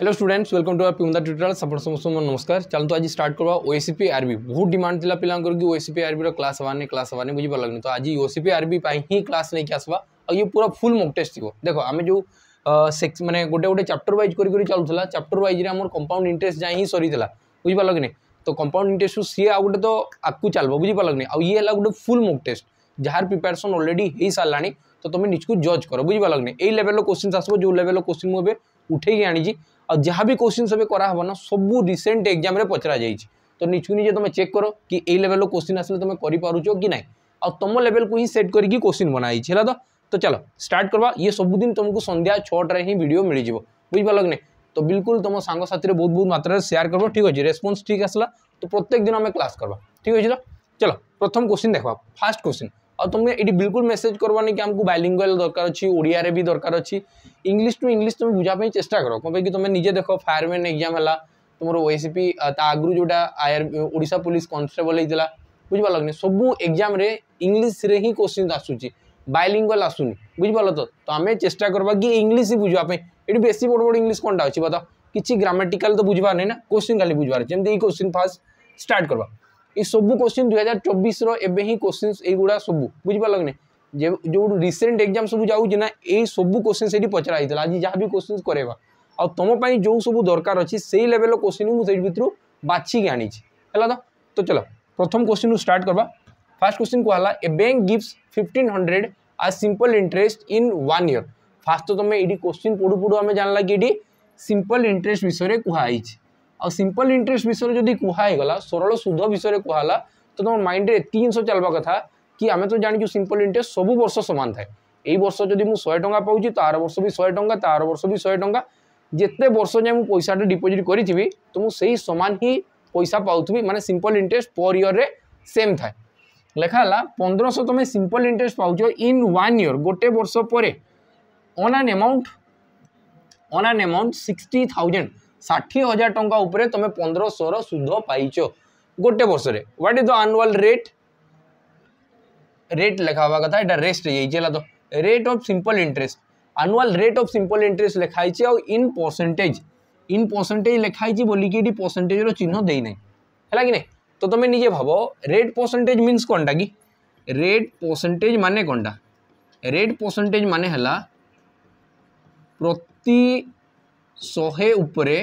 Hello students welcome to आर पिंदा tutorial support समस्त नमस्कार चलो तो आज स्टार्ट करवा ओसीपी आरबी बहुत डिमांड थी पिला कि ओसीपी आरबी रो क्लास हवाने क्लास हवाने बुझी पार तो आज ओसीपी आरबी पाई ही क्लास नहीं आसवा और ये पूरा फुल मक टेस्ट थी देख आम जो सेक्स मैंने गोटे गोटे चैप्टर वाइज कर चलूला चैप्टर वाइज में कंपाउंड इंटरेस्ट जाए ही सरी बुझीपार कि तो कंपाउंड इंटरेस्ट सी आउ गए तो आगू चलो बुझीपार कि नहीं ये गोटे फुल मक टेस्ट जहाँ प्रिपेरेसन अलरेडी हो सारा तो तुम निज्क जज कर बुझीपार कि नहीं ये लेवल क्वेश्चन आसो जो लेवल क्वेश्चन मुझे उठे आनी जहाँ भी क्वेश्चन सब करा ना सब रिसेंट एग्जाम पचरा जाए तो निछु निजे तुम चेक करो कि ये लेवल क्वेश्चन आसने तुम कर ना आम लेवल को ही सेट करके क्वेश्चन बनाई है तो तो चलो स्टार्ट करवा ये सब दिन तुमको सन्या छटे ही भिड मिल जाव बुझ पार्लगे तो बिल्कुल तुम सांगसाथी बहुत बहुत मात्रा से सेयार कर ठीक अच्छे रेस्पन्स ठीक आसला तो प्रत्येक दिन आम क्लास करवा ठीक अच्छे तो चलो प्रथम क्वेश्चन देखा फास्ट क्वेश्चन ଆଉ ତୁମେ ଏଠି ବିଲକୁଲ ମେସେଜ୍ କରିବନି କି ଆମକୁ ବାଇଲିଙ୍ଗୁଆଲ ଦରକାର ଅଛି ଓଡ଼ିଆରେ ବି ଦରକାର ଅଛି ଇଂଲିଶ ଟୁ ଇଂଲିଶ ତୁମେ ବୁଝିବା ପାଇଁ ଚେଷ୍ଟା କର କ'ଣ ପାଇଁକି ତୁମେ ନିଜେ ଦେଖ ଫାୟାରମ୍ୟାନ୍ ଏକ୍ଜାମ୍ ହେଲା ତୁମର ଓଏସିପି ତା ଆଗରୁ ଯେଉଁଟା ଆଇଆର୍ ଓଡ଼ିଶା ପୋଲିସ କନଷ୍ଟେବଲ ହେଇଥିଲା ବୁଝିପାରିଲ କି ସବୁ ଏକ୍ଜାମ୍ରେ ଇଂଲିଶରେ ହିଁ କୋଶ୍ଚିନ୍ ଆସୁଛି ବାଇଲିଙ୍ଗୁଆଲ ଆସୁନି ବୁଝିପାରିଲ ତ ତ ଆମେ ଚେଷ୍ଟା କରିବା କି ଇଂଲିଶ ବୁଝିବା ପାଇଁ ଏଠି ବେଶୀ ବଡ଼ ବଡ଼ ଇଂଲିଶ କ'ଣଟା ଅଛି ବତ କିଛି ଗ୍ରାମାଟିକାଲ ତ ବୁଝିବାର ନାହିଁ ନା କୋଶ୍ଚିନ୍ ଖାଲି ବୁଝିବାର ଯେମିତି ଏଇ କୋଶ୍ଚିନ୍ ଫାର୍ଷ୍ଟ ଷ୍ଟାର୍ଟ କରିବା ये सब क्वेश्चन दुई हजार चौबीस रे ही क्वेश्चन युवा सब बुझे जो रिसेंट एग्जाम सब जाऊना ये सब क्वेश्चन से पचरा होता है आज जहाँ भी क्वेश्चन करेगा आ तुम्हें जो सब दरकार अच्छे से लेवल क्वेश्चन मुझे भितर बाछिक आनी तो चलो प्रथम क्वेश्चन स्टार्ट करवा फास्ट क्वेश्चन कहला a bank gift fifteen hundred आ simple interest in one year first तो तुम ये क्वेश्चन पढ़ू पढ़ू आम जान ला कि सिंपल इंटरेस्ट विषय में कहुई ଆଉ ସିମ୍ପଲ୍ ଇଣ୍ଟରେଷ୍ଟ ବିଷୟରେ ଯଦି କୁହାହେଇଗଲା ସରଳ ସୁଧ ବିଷୟରେ କୁହାହେଲା ତ ତୁମ ମାଇଣ୍ଡରେ ଏତିକି ଜିନିଷ ଚାଲିବା କଥା କି ଆମେ ତ ଜାଣିଛୁ ସିମ୍ପଲ୍ ଇଣ୍ଟରେଷ୍ଟ ସବୁ ବର୍ଷ ସମାନ ଥାଏ ଏଇ ବର୍ଷ ଯଦି ମୁଁ ଶହେ ଟଙ୍କା ପାଉଛି ତ ଆର ବର୍ଷ ବି ଶହେ ଟଙ୍କା ତା ଆର ବର୍ଷ ବି ଶହେ ଟଙ୍କା ଯେତେ ବର୍ଷ ଯାଏଁ ମୁଁ ପଇସାଟା ଡିପୋଜିଟ୍ କରିଥିବି ତ ମୁଁ ସେଇ ସମାନ ହିଁ ପଇସା ପାଉଥିବି ମାନେ ସିମ୍ପଲ୍ ଇଣ୍ଟରେଷ୍ଟ ପର୍ ଇୟର୍ରେ ସେମ୍ ଥାଏ ଲେଖା ହେଲା ପନ୍ଦରଶହ ତୁମେ ସିମ୍ପଲ୍ ଇଣ୍ଟରେଷ୍ଟ ପାଉଛ ଇନ୍ ୱାନ୍ ଇୟର୍ ଗୋଟେ ବର୍ଷ ପରେ on an amount on an amount sixty thousand षाठी हजार टाँव तुम पंद्रह सुध पाइच गोटे वर्ष what is the annual rate rate लिखा कथा यहाँ रेस्ट होगा तो rate of simple interest annual rate of simple interest लिखाई आउ इन परसेंटेज इन परसेंटेज लिखाई बोलिक परसेंटेज चिन्ह देना है कि तो तुम्हें निजे भाव रेट परसेंटेज मीनस कौन टा कि रेट परसेंटेज मान कौन रेट परसेंटेज मान है प्रति शहे उपरे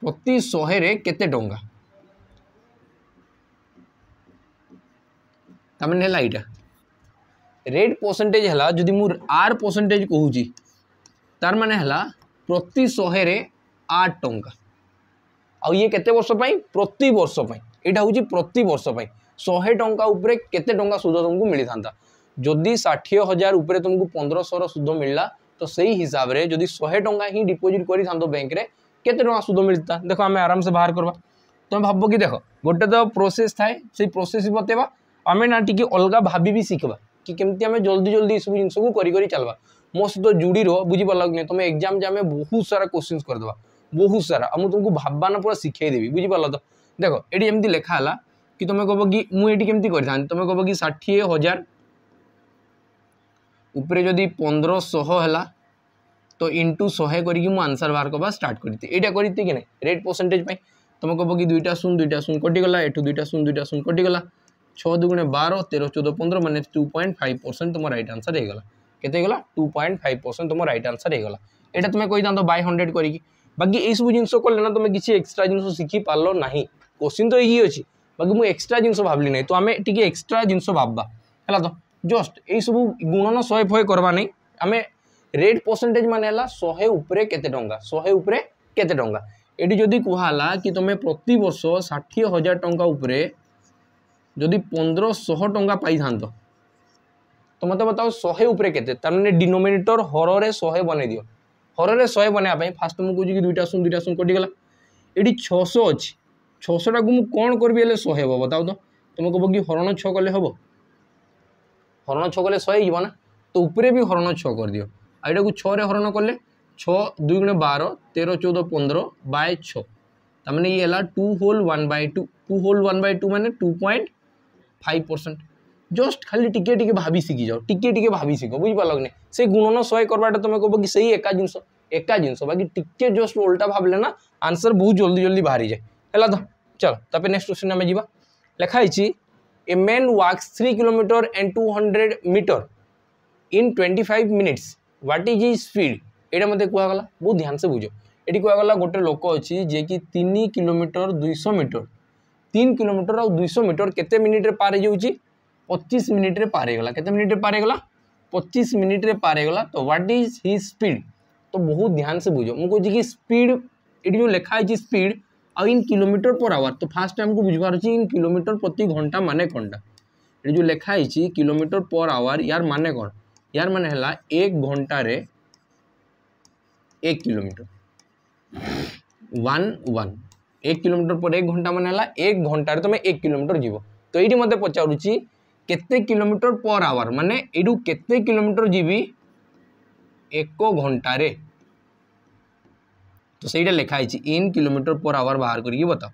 प्रति शहे के डा परसेंटेज है जी आर परसेंटेज कह ची तार मैंने प्रति शहे आठ टा ये केते वर्ष प्रति वर्ष यहाँ हूँ प्रति वर्ष शहे टाँपर के सुध तुमको मिलता था जदि षाठी हजार उपरे तुमको पंद्रह सुध मिलला तो सही हिसाब से जो शहे टाँह ही डिपोजिट कर बैंक में कते टाँग सुध मिलता देख आम आराम से बाहर करवा तुम तो भाव कि देख गोटे तो प्रोसेस थाए से प्रोसेस बतेवा आम ना टी अलग भाभी भी शिखवा कि कमी आम जल्दी जल्दी सब जिन चलवा मो सहित जोड़ी रो बुझी पार्ला नहीं तुम एक्जाम जमें बहुत सारा क्वेश्चन करदे बहुत सारा आ मुझ तुमको भावान पूरा शिखेदेवी बुझी पार्ल तो देख ये एमती लिखा है कि तुम कह कि मुझे कमी कर कह कि षाठी हजार উপরে जदि पंद्रह है तो इंटु शहे करसर बाहर মু আনসার करती করা স্টার্ট করি এইটা করি কি तुम कह कि दुईटा शून दुईटा शून कटिगला एठू दुईटा शून दुईटा शून कटिगला छः दुगुण बार तेरह चौदह पंद्रह मैंने टू पॉइंट फाइव परसेंट तुम रईट आंसर होगा केतेगला टू पॉइंट फाइव परसेंट तुम रईट आनसर होगा यहाँ तुम्हें कही बै हंड्रेड करी बाकी यू सब जिन कले तुम किसी एक्सट्रा जिन शिखी पार ना क्वेश्चन तो यही अच्छी बाकी मुझे एक्सट्रा जिन भावली ना तो आम टे एक्सट्रा जिन भाबा है तो ଜଷ୍ଟ ଏଇସବୁ ଗୁଣନ ଶହେ ଫହେ କରବା ନାହିଁ ଆମେ ରେଟ୍ ପରସେଣ୍ଟେଜ୍ ମାନେ ହେଲା ଶହେ ଉପରେ କେତେ ଟଙ୍କା ଶହେ ଉପରେ କେତେ ଟଙ୍କା ଏଠି ଯଦି କୁହାହେଲା କି ତୁମେ ପ୍ରତିବର୍ଷ ଷାଠିଏ ହଜାର ଟଙ୍କା ଉପରେ ଯଦି ପନ୍ଦରଶହ ଟଙ୍କା ପାଇଥାନ୍ତ ତ ମୋତେ ବତାଅ ଶହେ ଉପରେ କେତେ ତାମାନେ ଡିନୋମିନେଟର ହରରେ ଶହେ ବନେଇ ଦିଅ ହରରେ ଶହେ ବନେଇବା ପାଇଁ ଫାର୍ଷ୍ଟ ମୁଁ କହୁଛି କି ଦୁଇଟା ଶୂନ ଦୁଇଟା ଶୂନ କଟିଗଲା ଏଠି ଛଅଶହ ଅଛି ଛଅଶହଟାକୁ ମୁଁ କ'ଣ କରିବି ହେଲେ ଶହେ ହେବ ବତାଉ ତ ତୁମେ କହିବ କି ହରଣ ଛଅ କଲେ ହେବ हरण छः कले शहे जीवना तो उपरे भी हरण छः कर दियो आईटे को हरण कले छः दुई गुण बार तेरह चौदह पंद्रह बाय छाने ये two whole one by two two whole one by two मैंने two point five percent just खाली टिके टिके भाभी शिखी जाओ टिके टिके भाभी शिख बुझे से गुणन शहे करवाटा तुम्हें कह कि सही एका जिनस एका जिनस बाकी टिके जस्ट ओल्टा भावले ना आंसर बहुत जल्दी जल्दी बाहरी जाए है तो चलो नेक्स्ट क्वेश्चन आम जा लिखाई a man walks three kilometre and two hundred metre in twenty five minutes what is is speed यहाँ मत कहगला बहुत ध्यान से बुझ ये कहगला गोटे लोक अच्छी जे कि तीन किलोमीटर दुईश मीटर तीन किलोमीटर आईश मीटर केते मिनिट्रे पार हो पचीस मिनिट्रे पार होगा कते मिनिट्रे पार होगा पचीस मिनिट्रे पार होगा तो व्हाट इज हि स्पीड तो बहुत ध्यान से बुझ मुझे कि स्पीड ये जो लिखाई स्पीड आउ इन किलोमीटर पर आवर तो फास्ट आमको बुझबार अच्छे इन किलोमीटर प्रति घंटा मान घंटा ये जो लिखाई कोमीटर पर आवर यार मान कौन यार मान है एक घंटार एक कोमीटर वन वन एक किलोमीटर पर एक घंटा मान है एक घंटार तुम्हें तो एक किलोमीटर जीव तो ये मत पचारूँ केते पर आवर मान यू केते जीवी एक घंटार तो सही लिखाई इन किलोमीटर पर आवर बाहर कर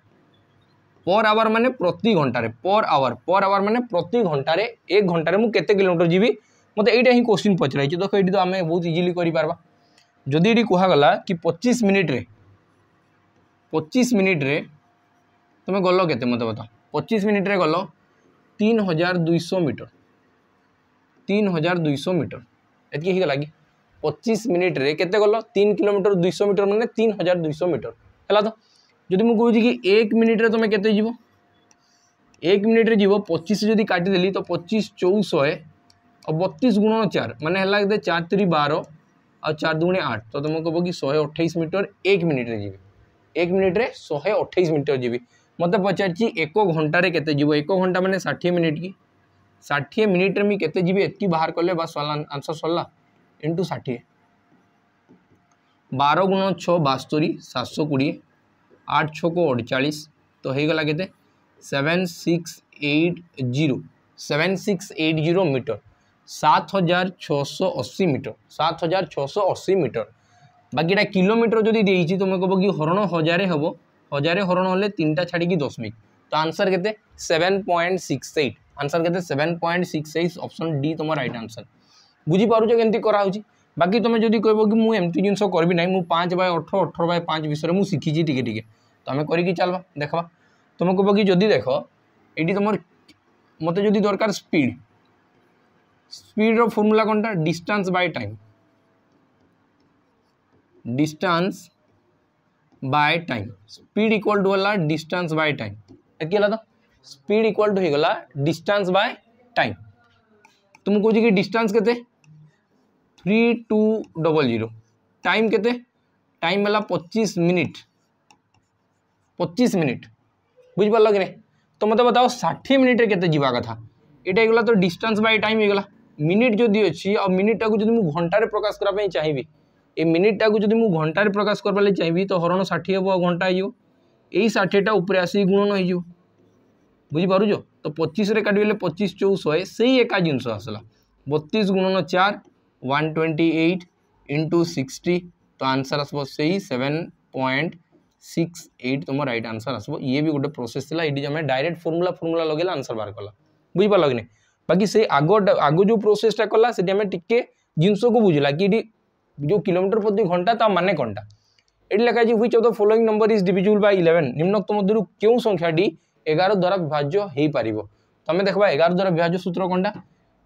पर आवर मान प्रति घंटे पर आवर पर आवर मान प्रति घंटे एक घंटे मुझे कतोमीटर जी तो मत ये ही क्वेश्चन पचरा देख ये तो आम बहुत इजिली करवा जदि ये कहगला कि पचीस मिनिट्रे पचीस मिनिट्रे तुम गल के मत बता पचीस मिनिट्रे गल तीन हजार दुई मीटर तीन हजार दुई मीटर एतक हो गला कि पचीस मिनिट्रे के तीन किलोमीटर दुई मीटर मैंने तीन हजार दुई मीटर तो, तो है तो जी मुझे कि एक मिनिट्रे तुम कैसे जीव एक मिनिट्रे जीव पचीस जो काटिदे तो पचीस चौशहे और बतीस गुण चार मानने चार तीन बार आ चार दुगुण आठ तो तुम कहो कि शहे अठाई मीटर एक मिनिट्रे जी एक मिनिट्रे शहे अठाई मीटर जी मत पचार एक घंटे के एक घंटा मैंने षाठी मिनिट कि षाठी मिनिट्रे मुझे जी एत बाहर कले आंसर सरला ইন্টু ষাঠিয়ে বারো গুণ ছ বাস্তরি সাতশো কোড়িয়ে আট ছকো অড়চাশ তো হয়ে গলা কেতে seven six eight zero seven six eight zero metre সাত হাজার ছশো অশী মিটর সাত হাজার ছশো অশী মিটর বাকিটা কিলোমিটর যদি দিয়েছি তুমি কব কি হরণ হাজারে হব হাজারে হরণ হলে তিনটা ছাড়িকি দশমিক তো আনসার কেতে seven point six eight answer কেতে seven point six eight option D তোমার রাইট আনসার বুঝিপারুছ কেমতি করা হচ্ছে বাকি তুমি যদি কব কি মু এমতি জিনিস করবি না মু পাঁচ বাই অঠর অঠর বাই পাঁচ বিষয়ে মু শিখিছি টিকে টিকে তুমি করিকি চালবা দেখবা তুমি কব কি যদি দেখ এটি তোমার মতো যদি দরকার স্পিড স্পিডর ফর্মুলা কোনটা distance by time distance by time speed equal to होला डिस्टेंस बाय टाइम किला तो स्पीड इक्वल टू होगला डिस्टेंस बाय टाइम तुम कह डिस्टेंस के three two double zero time के टाइम वाला पचीस मिनिट पचीस मिनिट बुझे लगे तो मत मतलब बताओ षाठी मिनिट्रे के कथा यहाँ गला तो डिस्टेंस बाय टाइम होगा मिनिट जदि अच्छी और मिनिटा को जो घंटे प्रकाश करने चाहिए ये मिनिटा को जब घंटे प्रकाश करवा चाहिए तो हरण षाठी हम घंटा हो षाठीटा उपर आस गुणन हो बुझीपुर तो पचीस काटे पचिश चौ शहे से ही एका जिनस आसला बतीस गुणन चार one twenty eight into sixty तो आंसर आसब से सेवेन पॉइंट सिक्स एट तुम रईट आंसर आसो ये भी गोटे प्रोसेस था ये आम डायरेक्ट फर्मुला फर्मुला लगे आंसर बाहर कला बुझिपार कि बाकी से आग आग जो प्रोसेसटा कला से आम टी जिनस को बुझला कि जो किलोमीटर प्रति घंटा तो मान कौनटा ये है हुई अब the following number is divisible by eleven निम्नोक्त मध्य क्यों संख्या एगार द्वारा विभाज्य हो पार तुम देखा एगार द्वारा विभाज्य सूत्र कौनटा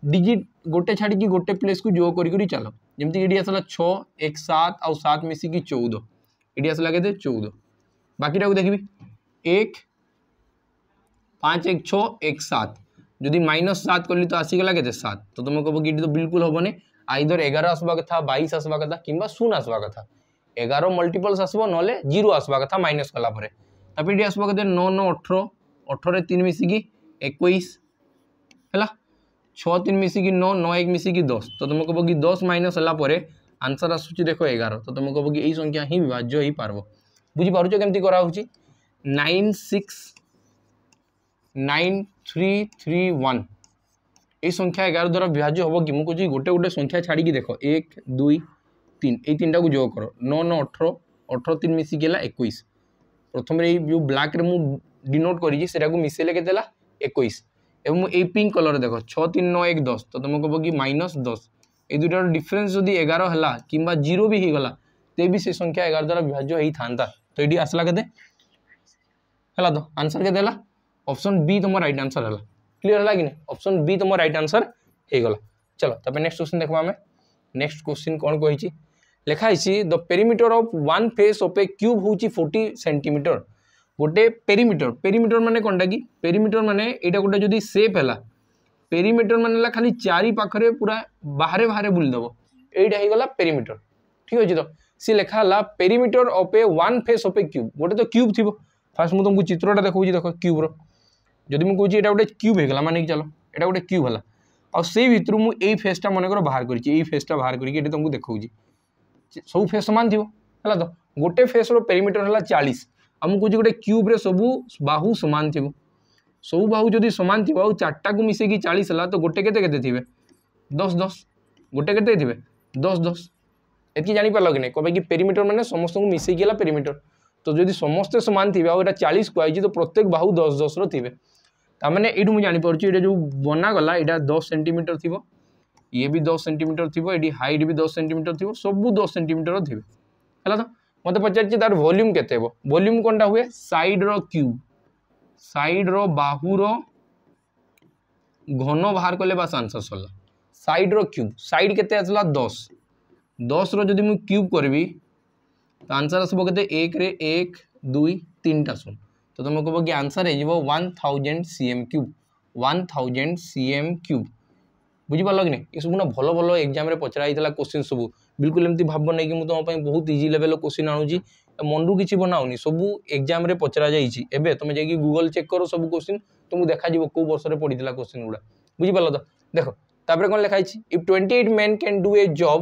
डिजिट गोटे छाड़ की गोटे प्लेस को जो करी चल जमी ये आसला छः एक सात आउ सात मिसिकी चौद ये आसला के चौदह बाकी देखी एक पाँच एक छः एक सात जदि माइनस सात कल तो आसगला सात तो तुम कह कि तो बिलकुल हम ना आईधर एगार आसवा कथा बैस आसवा कथा कि शून आसवा कथा एगार मल्टीपल्स आसो ना जीरो आसवा कथा माइनस कालापर तप आसवा कथ नौ नौ अठर अठर तीन मिसिकी एक है छः तीन मिसिकी नौ नौ एक मिसिकी दस तो तुम कह कि दस माइनस हालापर आंसर आस एगार तो तुम कह कि संख्या हिं विभाज्य ही पार्ब बुझिपार कमी करा nine six nine three three one यख्या एगार द्वारा विभाज्य हे कि मुझे गोटे गोटे संख्या छाड़ी देख एक दुई तीन ये तीन टाक जो कर नौ नौ अठर अठर तीन मिसिकला एक प्रथम ये ब्लाक मुझे डिनोट करके एक एवं ए पिंक कलर देख छः तीन नौ एक दस तो तुमको कह कि माइनस दस ये दुटार डिफरेन्स जो एगार है कि जीरो भी होगा तेब से संख्या एगार द्वारा विभाज्य ही था तो ये आसला के हेला तो आंसर के ऑप्शन बी तुम रईट आनसर है क्लीयर है कि नहीं अप्सन बी तुम रईट आनसर होगा चलो तब नेक्स्ट क्वेश्चन देखा आम नेक्स्ट क्वेश्चन कौन कही लिखाई the perimeter of one face of a cube हूँ फोर्टी सेन्टीमिटर गोटे पेरीमिटर पेरीमिटर मान कौनटा कि पेरीमिटर मान यहाँ गोटे जो सेप है पेरीमिटर मान खाली चारिपाखे पूरा बाहर बाहर बुलदेव यहीटा हो गला पेरीमिटर ठीक अच्छे तो सी है perimeter of a one face of a cube गोटे तो क्यूब थी फास्ट मुझे तुमको चित्रटा देखा देख क्यूब्र जब मुझे कौन यहाँ गोटे क्यूब होगा मानिक चल यहाँ गोटे क्यूब है आउ भितर मुझे फेसटा मन कर बाहर कर फेसटा बाहर करके तुमको देखा सब फेस सामान थी है तो गोटे फेस्र पेरीमिटर है चालीस आमको गोटे क्यूब्रे सब बाहू सामान थी सब बाहू जदि सामान थी आ चारा को मिसेक चालीस है तो गोटे के दस दस गोटे के थे दस दस ये जापारे कि नहीं कि पेरीमिटर मैंने समस्त को मिसेक पेरीमिटर तो जदि समस्ते सामान थे आज चालीस कहुई तो प्रत्येक बाहू दस दस रे मैंने यू मुझे जापरची ये जो बनागला यहाँ दस सेमिटर थी ये भी दस सेमिटर थी ये हाइट भी दस सेमिटर थी सबू दस सेमिटर थी है तो मत पचार वॉल्यूम के वॉल्यूम कौन हुए साइड रो क्यूब साइड रो बाहू रो घन बाहर कले बास आंसर सरला साइड रो क्यूब साइड के आसला दस दस रि मुझ क्यूब करी तो आंसर आसब के एक रे एक दुई तीन टा शून तो तुम कह कि आंसर है one thousand C M cube one thousand C M cube बुझिपार लगे ये सब भल भल एक्जाम पचराई क्वेश्चन सबू ବିଲକୁଲ ଏମିତି ଭାବ ନେଇକି ମୁଁ ତୁମ ପାଇଁ ବହୁତ ଇଜି ଲେଭେଲ୍ର କୋଶ୍ଚିନ୍ ଆଣୁଛି ମନରୁ କିଛି ବନାଉନି ସବୁ ଏକ୍ଜାମ୍ରେ ପଚରାଯାଇଛି ଏବେ ତୁମେ ଯାଇକି ଗୁଗଲ୍ ଚେକ୍ କର ସବୁ କୋଶ୍ଚିନ୍ ତୁମକୁ ଦେଖାଯିବ କେଉଁ ବର୍ଷରେ ପଡ଼ିଥିଲା କୋଶ୍ଚିନ୍ ଗୁଡ଼ା ବୁଝିପାରିଲ ତ ଦେଖ ତାପରେ କ'ଣ ଲେଖା ହେଇଛି if twenty eight men can do a job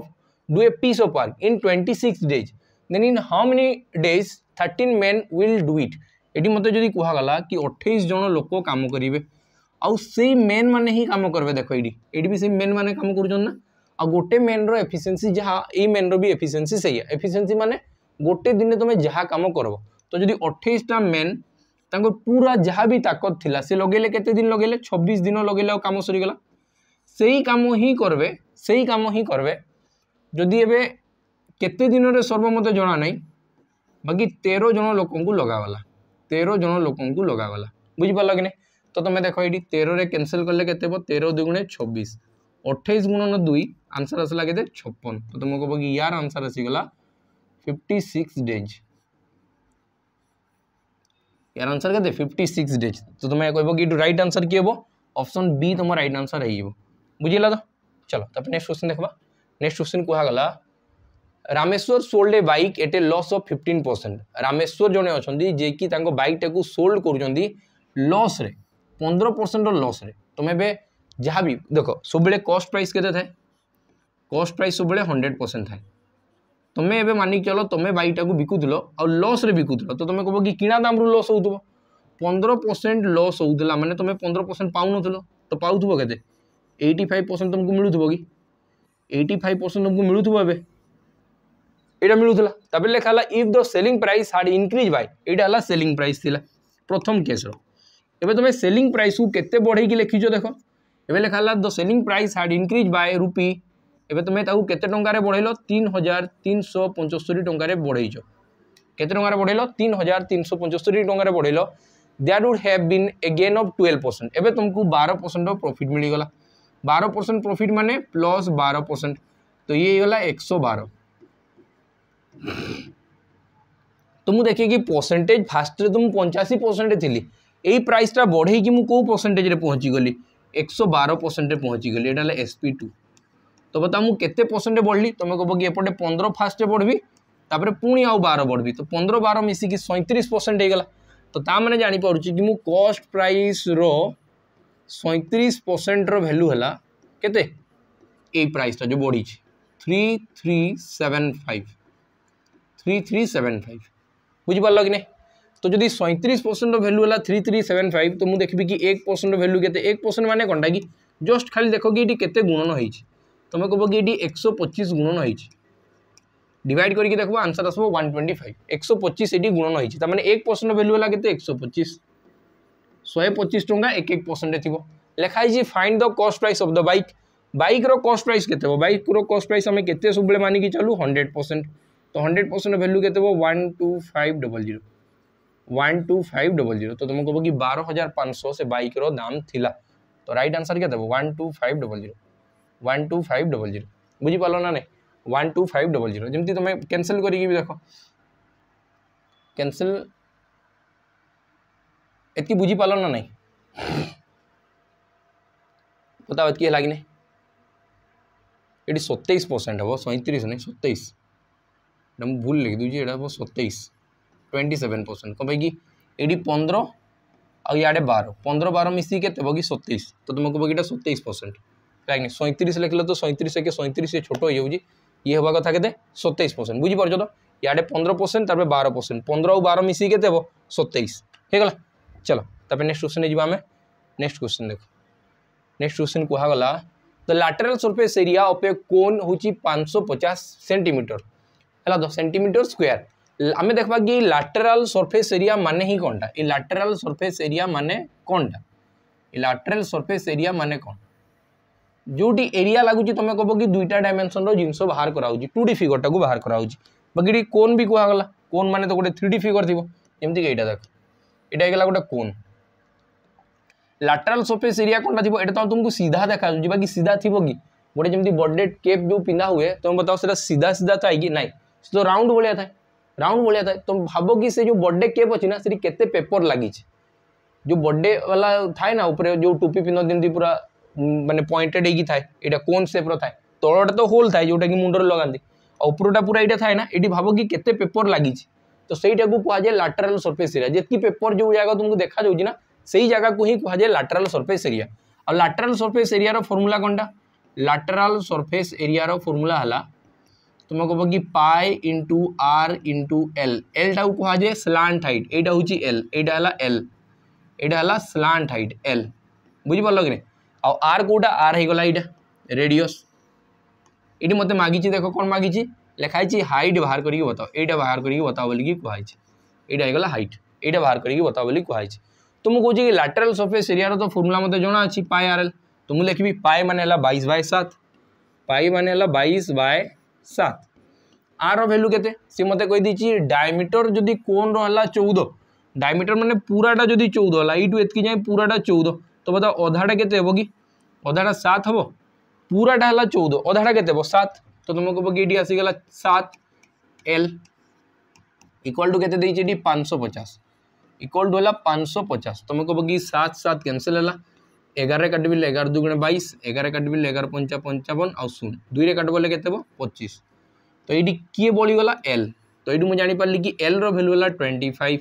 do a piece of work in twenty six days then in how many days thirteen men will do it ଏଠି ମୋତେ ଯଦି କୁହାଗଲା କି ଅଠେଇଶ ଜଣ ଲୋକ କାମ କରିବେ ଆଉ ସେଇ ମେନ୍ ମାନେ ହିଁ କାମ କରିବେ ଦେଖ ଏଇଠି ଏଇଠି ବି ସେଇ ମେନ୍ ମାନେ କାମ କରୁଛନ୍ତି ନା ଆଉ ଗୋଟେ ମେନ୍ର ଏଫିସିଏନ୍ସି ଯାହା ଏଇ ମେନ୍ର ବି ଏଫିସିଏନ୍ସି ସେଇଆ ଏଫିସିଏନ୍ସି ମାନେ ଗୋଟେ ଦିନେ ତୁମେ ଯାହା କାମ କରିବ ତ ଯଦି ଅଠେଇଶଟା ମେନ୍ ତାଙ୍କର ପୁରା ଯାହା ବି ତାକତ ଥିଲା ସେ ଲଗେଇଲେ କେତେ ଦିନ ଲଗେଇଲେ ଛବିଶ ଦିନ ଲଗେଇଲେ ଆଉ କାମ ସରିଗଲା ସେଇ କାମ ହିଁ କରିବେ ସେଇ କାମ ହିଁ କରିବେ ଯଦି ଏବେ କେତେ ଦିନରେ ସର୍ବ ମୋତେ ଜଣା ନାହିଁ ବାକି ତେର ଜଣ ଲୋକଙ୍କୁ ଲଗାଗଲା ତେର ଜଣ ଲୋକଙ୍କୁ ଲଗାଗଲା ବୁଝିପାରିଲ କି ନାହିଁ ତ ତୁମେ ଦେଖ ଏଇଠି ତେରରେ କ୍ୟାନସେଲ୍ କଲେ କେତେ ହେବ ତେର ଦୁଗୁଣେ ଛବିଶ ଅଠେଇଶ ଗୁଣନ ଦୁଇ ଆନ୍ସର୍ ଆସିଲା କେତେ ଛପନ ତ ତୁମକୁ କହିବ କି ୟାର ଆନ୍ସର୍ ଆସିଗଲା ଫିଫ୍ଟି ସିକ୍ସ ଡେଜ୍ ୟାର ଆନ୍ସର୍ କେତେ ଫିଫ୍ଟି ସିକ୍ସ ଡେଜ୍ ତ ତୁମେ କହିବ କି ଏଇଠୁ ରାଇଟ୍ ଆନ୍ସର୍ କିଏ ହେବ ଅପସନ୍ ବି ତୁମ ରାଇଟ୍ ଆନ୍ସର୍ ହେଇଯିବ ବୁଝିଲା ତ চল তারপর নেক্সট কোশ্চেন দেখবা নেক্সট কোশ্চেন কুহাগলা Rameshwar sold a bike at a loss of fifteen percent Rameshwar জনে অনেক যে কি তাঙ্ক বাইকটা সোল্ড করছেন লসরে পনেরো পরসেন্টর লসরে তুমি এবে जहाँ भी देखो सब कॉस्ट प्राइस के थाए कॉस्ट प्राइस सब हंड्रेड परसेंट थाए तुम्हें एवं मानिक चलो तुम्हें बैकटा को बिकुल आउ लस्रे बिकुद तो तुम कह कि किणा दाम रू लस हो पंद्रह परसेंट लस होता मैंने तुम्हें पंद्रह परसेंट पा न तो पाऊ के एट्टी फाइव परसेंट तुमको मिलू कि एट्टी फाइव परसेंट तुमको मिलू एवं यहाँ मिलूला तापर लेखा if the selling price had increase by यहाँ है सेलिंग प्राइस थी प्रथम केस्र एवं तुम सेलिंग प्राइस को के बढ़े लिखिच देख एवं लिखाला the selling price had increase by rupee एवं तुम्हें तो के बढ़ेल तीन हजार तीन शौ पंचस्तरी टकरे बढ़ेज केत बढ़ेल तीन हजार तीन सौ पंचस्तरी टकर बढ़ेल that would have been a gain of twelve percent एवं तुमको बार परसेंट प्रफिट मिलगला बार परसेंट प्रफिट मान प्लस बार परसेंट तो ये एक सौ बार तो मुझे देखिए परसेंटेज फास्ट तुम पंचाशी परसेंट थी यही प्राइसटा बढ़े कि मुझे कौ परसेंटेज पहुँची गली एक 112 परसेंट पहुँची गली यहाँ एसपी टू तो बताओ मुझे परसेंट बढ़ली तुम तो कह कि एपटे पंद्रह फास्टे बढ़ी तापर पुणी आउ बार बढ़ी तो पंद्रह बार मिसिकी सैंतीस परसेंट होगा तो ताने जापार कि मु कस्ट प्राइस रैंतीस परसेंट रैल्यू है के प्राइसटा जो बढ़ी three three seven five three three seven five बुझिपार कि नहीं तो जो सैंतीस परसेंट भैल्यू है थ्री थ्री सेवेन फाइव तो मुझे देखी कि एक परसेंट भैल्यू के तो एक परसेंट मैंने कौनटा कि जस्ट खाली देख कि ये गुणन हो तुम्हें तो कह कि ये एक सौ पचीस गुणन हो डिड करके देखो आंसर आसो वन ट्वेंटी फाइव एक सौ पचीस ये गुणन होती है एक परसेंट भैल्यू है एक सौ पचीस शहे पचीस टाँग एक एक परसेंट थी लिखाई find the cost price of the bike बैक्र कस्ट प्राइस के बैक रस्ट प्राइस आम के सब मानिक चलू हंड्रेड परसेंट तो हंड्रेड परसेंट भैल्यू के one two five double zero one two five double zero तो तुमको कि बारह हज़ार पाँच सौ से बाइक रो दाम थिला तो राइट आंसर क्या देव one two five double zero one two five double zero पार ना one two five double zero जमी तुम कैनसल कर देख कैनसल एत बुझीपाल ना ना बताओ एत है ना ये सतैश परसेंट हम सैंतीस नहीं सतैश ना भूल लिखी ये सतैश ट्वेंटी सेवेन परसेंट कौन पाई ये पंद्रह आउ बार पंद्रह बार मिसी के सतैश तो तुमको बगीटा सतैश परसेंट कहीं सैंतीस लिखल तो सैंतीस एक सैंतीस छोट हो ये हवा कथा के सतैश परसेंट बुझीपार तो इे पंद्रह परसेंट तार बार परसेंट पंद्रह बार मिसी के तो सतैश हो चलो तापर नेक्स्ट क्वेश्चन जावा आम नेक्स्ट क्वेश्चन देख नेक्स्ट क्वेश्चन कहगला the lateral surface area of a cone हूँ पाँच सौ पचास सेमिटर है सेमिटर स्क्वयर तो आम देखा कि लाटेराल सरफेस एरिया मान ही कौनटा ये लाटेराल सरफेस एरिया मान कौनटा ये लाटेराल सरफेस एरिया मान कौन जोटी एरिया लगुच तुम कह कि दुईटा डायमेनसन जिनस बाहर कराऊ टू डी फिगर टाक बाहर कराऊ बाकी कोन भी कहगला कोन मान तो गोटे थ्री डी फिगर थी कि यहाँ देख यहाँ गोटे कोन लाटेराल सरफेस एरिया कौनटा थी ये तो तुमको सीधा देखा बाकी सीधा थी कि गोटे जमी बर्थडे केप जो पिंधा हुए तुम बताओ सीधा सीधा था कि ना तो राउंड भाया था राउंड भाया था तुम भाव कि से जो बर्थडे केक अच्छे ना सी के पेपर लगे जो बर्थडे वाला थाए ना उपरे जो टोपी पिंधती पूरा मानते पॉइंटेड होटा कौन सेप्र था तौटा तो होल था जोटा कि मुंडर लगाती और पूरा यहाँ थाए ना ये भाव कि कैसे पेपर लगे तो सहीटा को कहुए लाट्राल सरफेस एरिया जितकी पेपर जो जगह तुमको देखा ना से ही जगह को ही कहुए लाट्राल सरफेस एरिया और लाट्राल सर्फेस एरिया फर्मूला कौनटा लाट्राल सर्फेस एरिया फर्मुला है तो मैं कह कि pi into R into L L टा को कहुए स्लांट हाइट ये हूँ एल यहाँ है एल यहाँ है स्लांट हाइट एल बुझिपाल कि आर कौटा आर होगा रेडियस ये मत मागिच देख कौन मागिच लिखाई हाइट बाहर करके बताओ यहाँ बाहर करके बताओ बोल कहला हाइट यहाँ बाहर करके बताओ बोल कह तो मुझे कहूँ कि लैटेल सर्फेस एरिया तो फर्मुला मतलब जना अच्छी पाए आर एल तो मुझे लिखी पाए मान ला बैस बाय सात पाए मान ला बैस बाय सात आर भैल्यू के मतलब मत कही डायमिटर जदि कोन रहा चौदह डायमिटर मैंने पूराटा जो चौदह है यू एत जाए पूराटा चौदह तो बता अधाटा के अधाटा सात हम पूराटा है चौदह अधाटा के सात तो तुम कह कि ये आसगला सात एल इक्वाल टू के पाँच पचास इक्वाल टू है पाँच पचास तुम कह कि सात सात कैनसल है এগারে কাটবিলে এগার দুগুণে বাইশ এগারে কাটবিলে এগার পঞ্চা পঞ্চাবন আউ শূন্য দুইরে কাটবলে কেতে হব পঁচিশ তো এইটি কিয়ে বলিগলা এল তো এইটি মু জাঁপারি কি এল রু হল টোয়েন্টি ফাইভ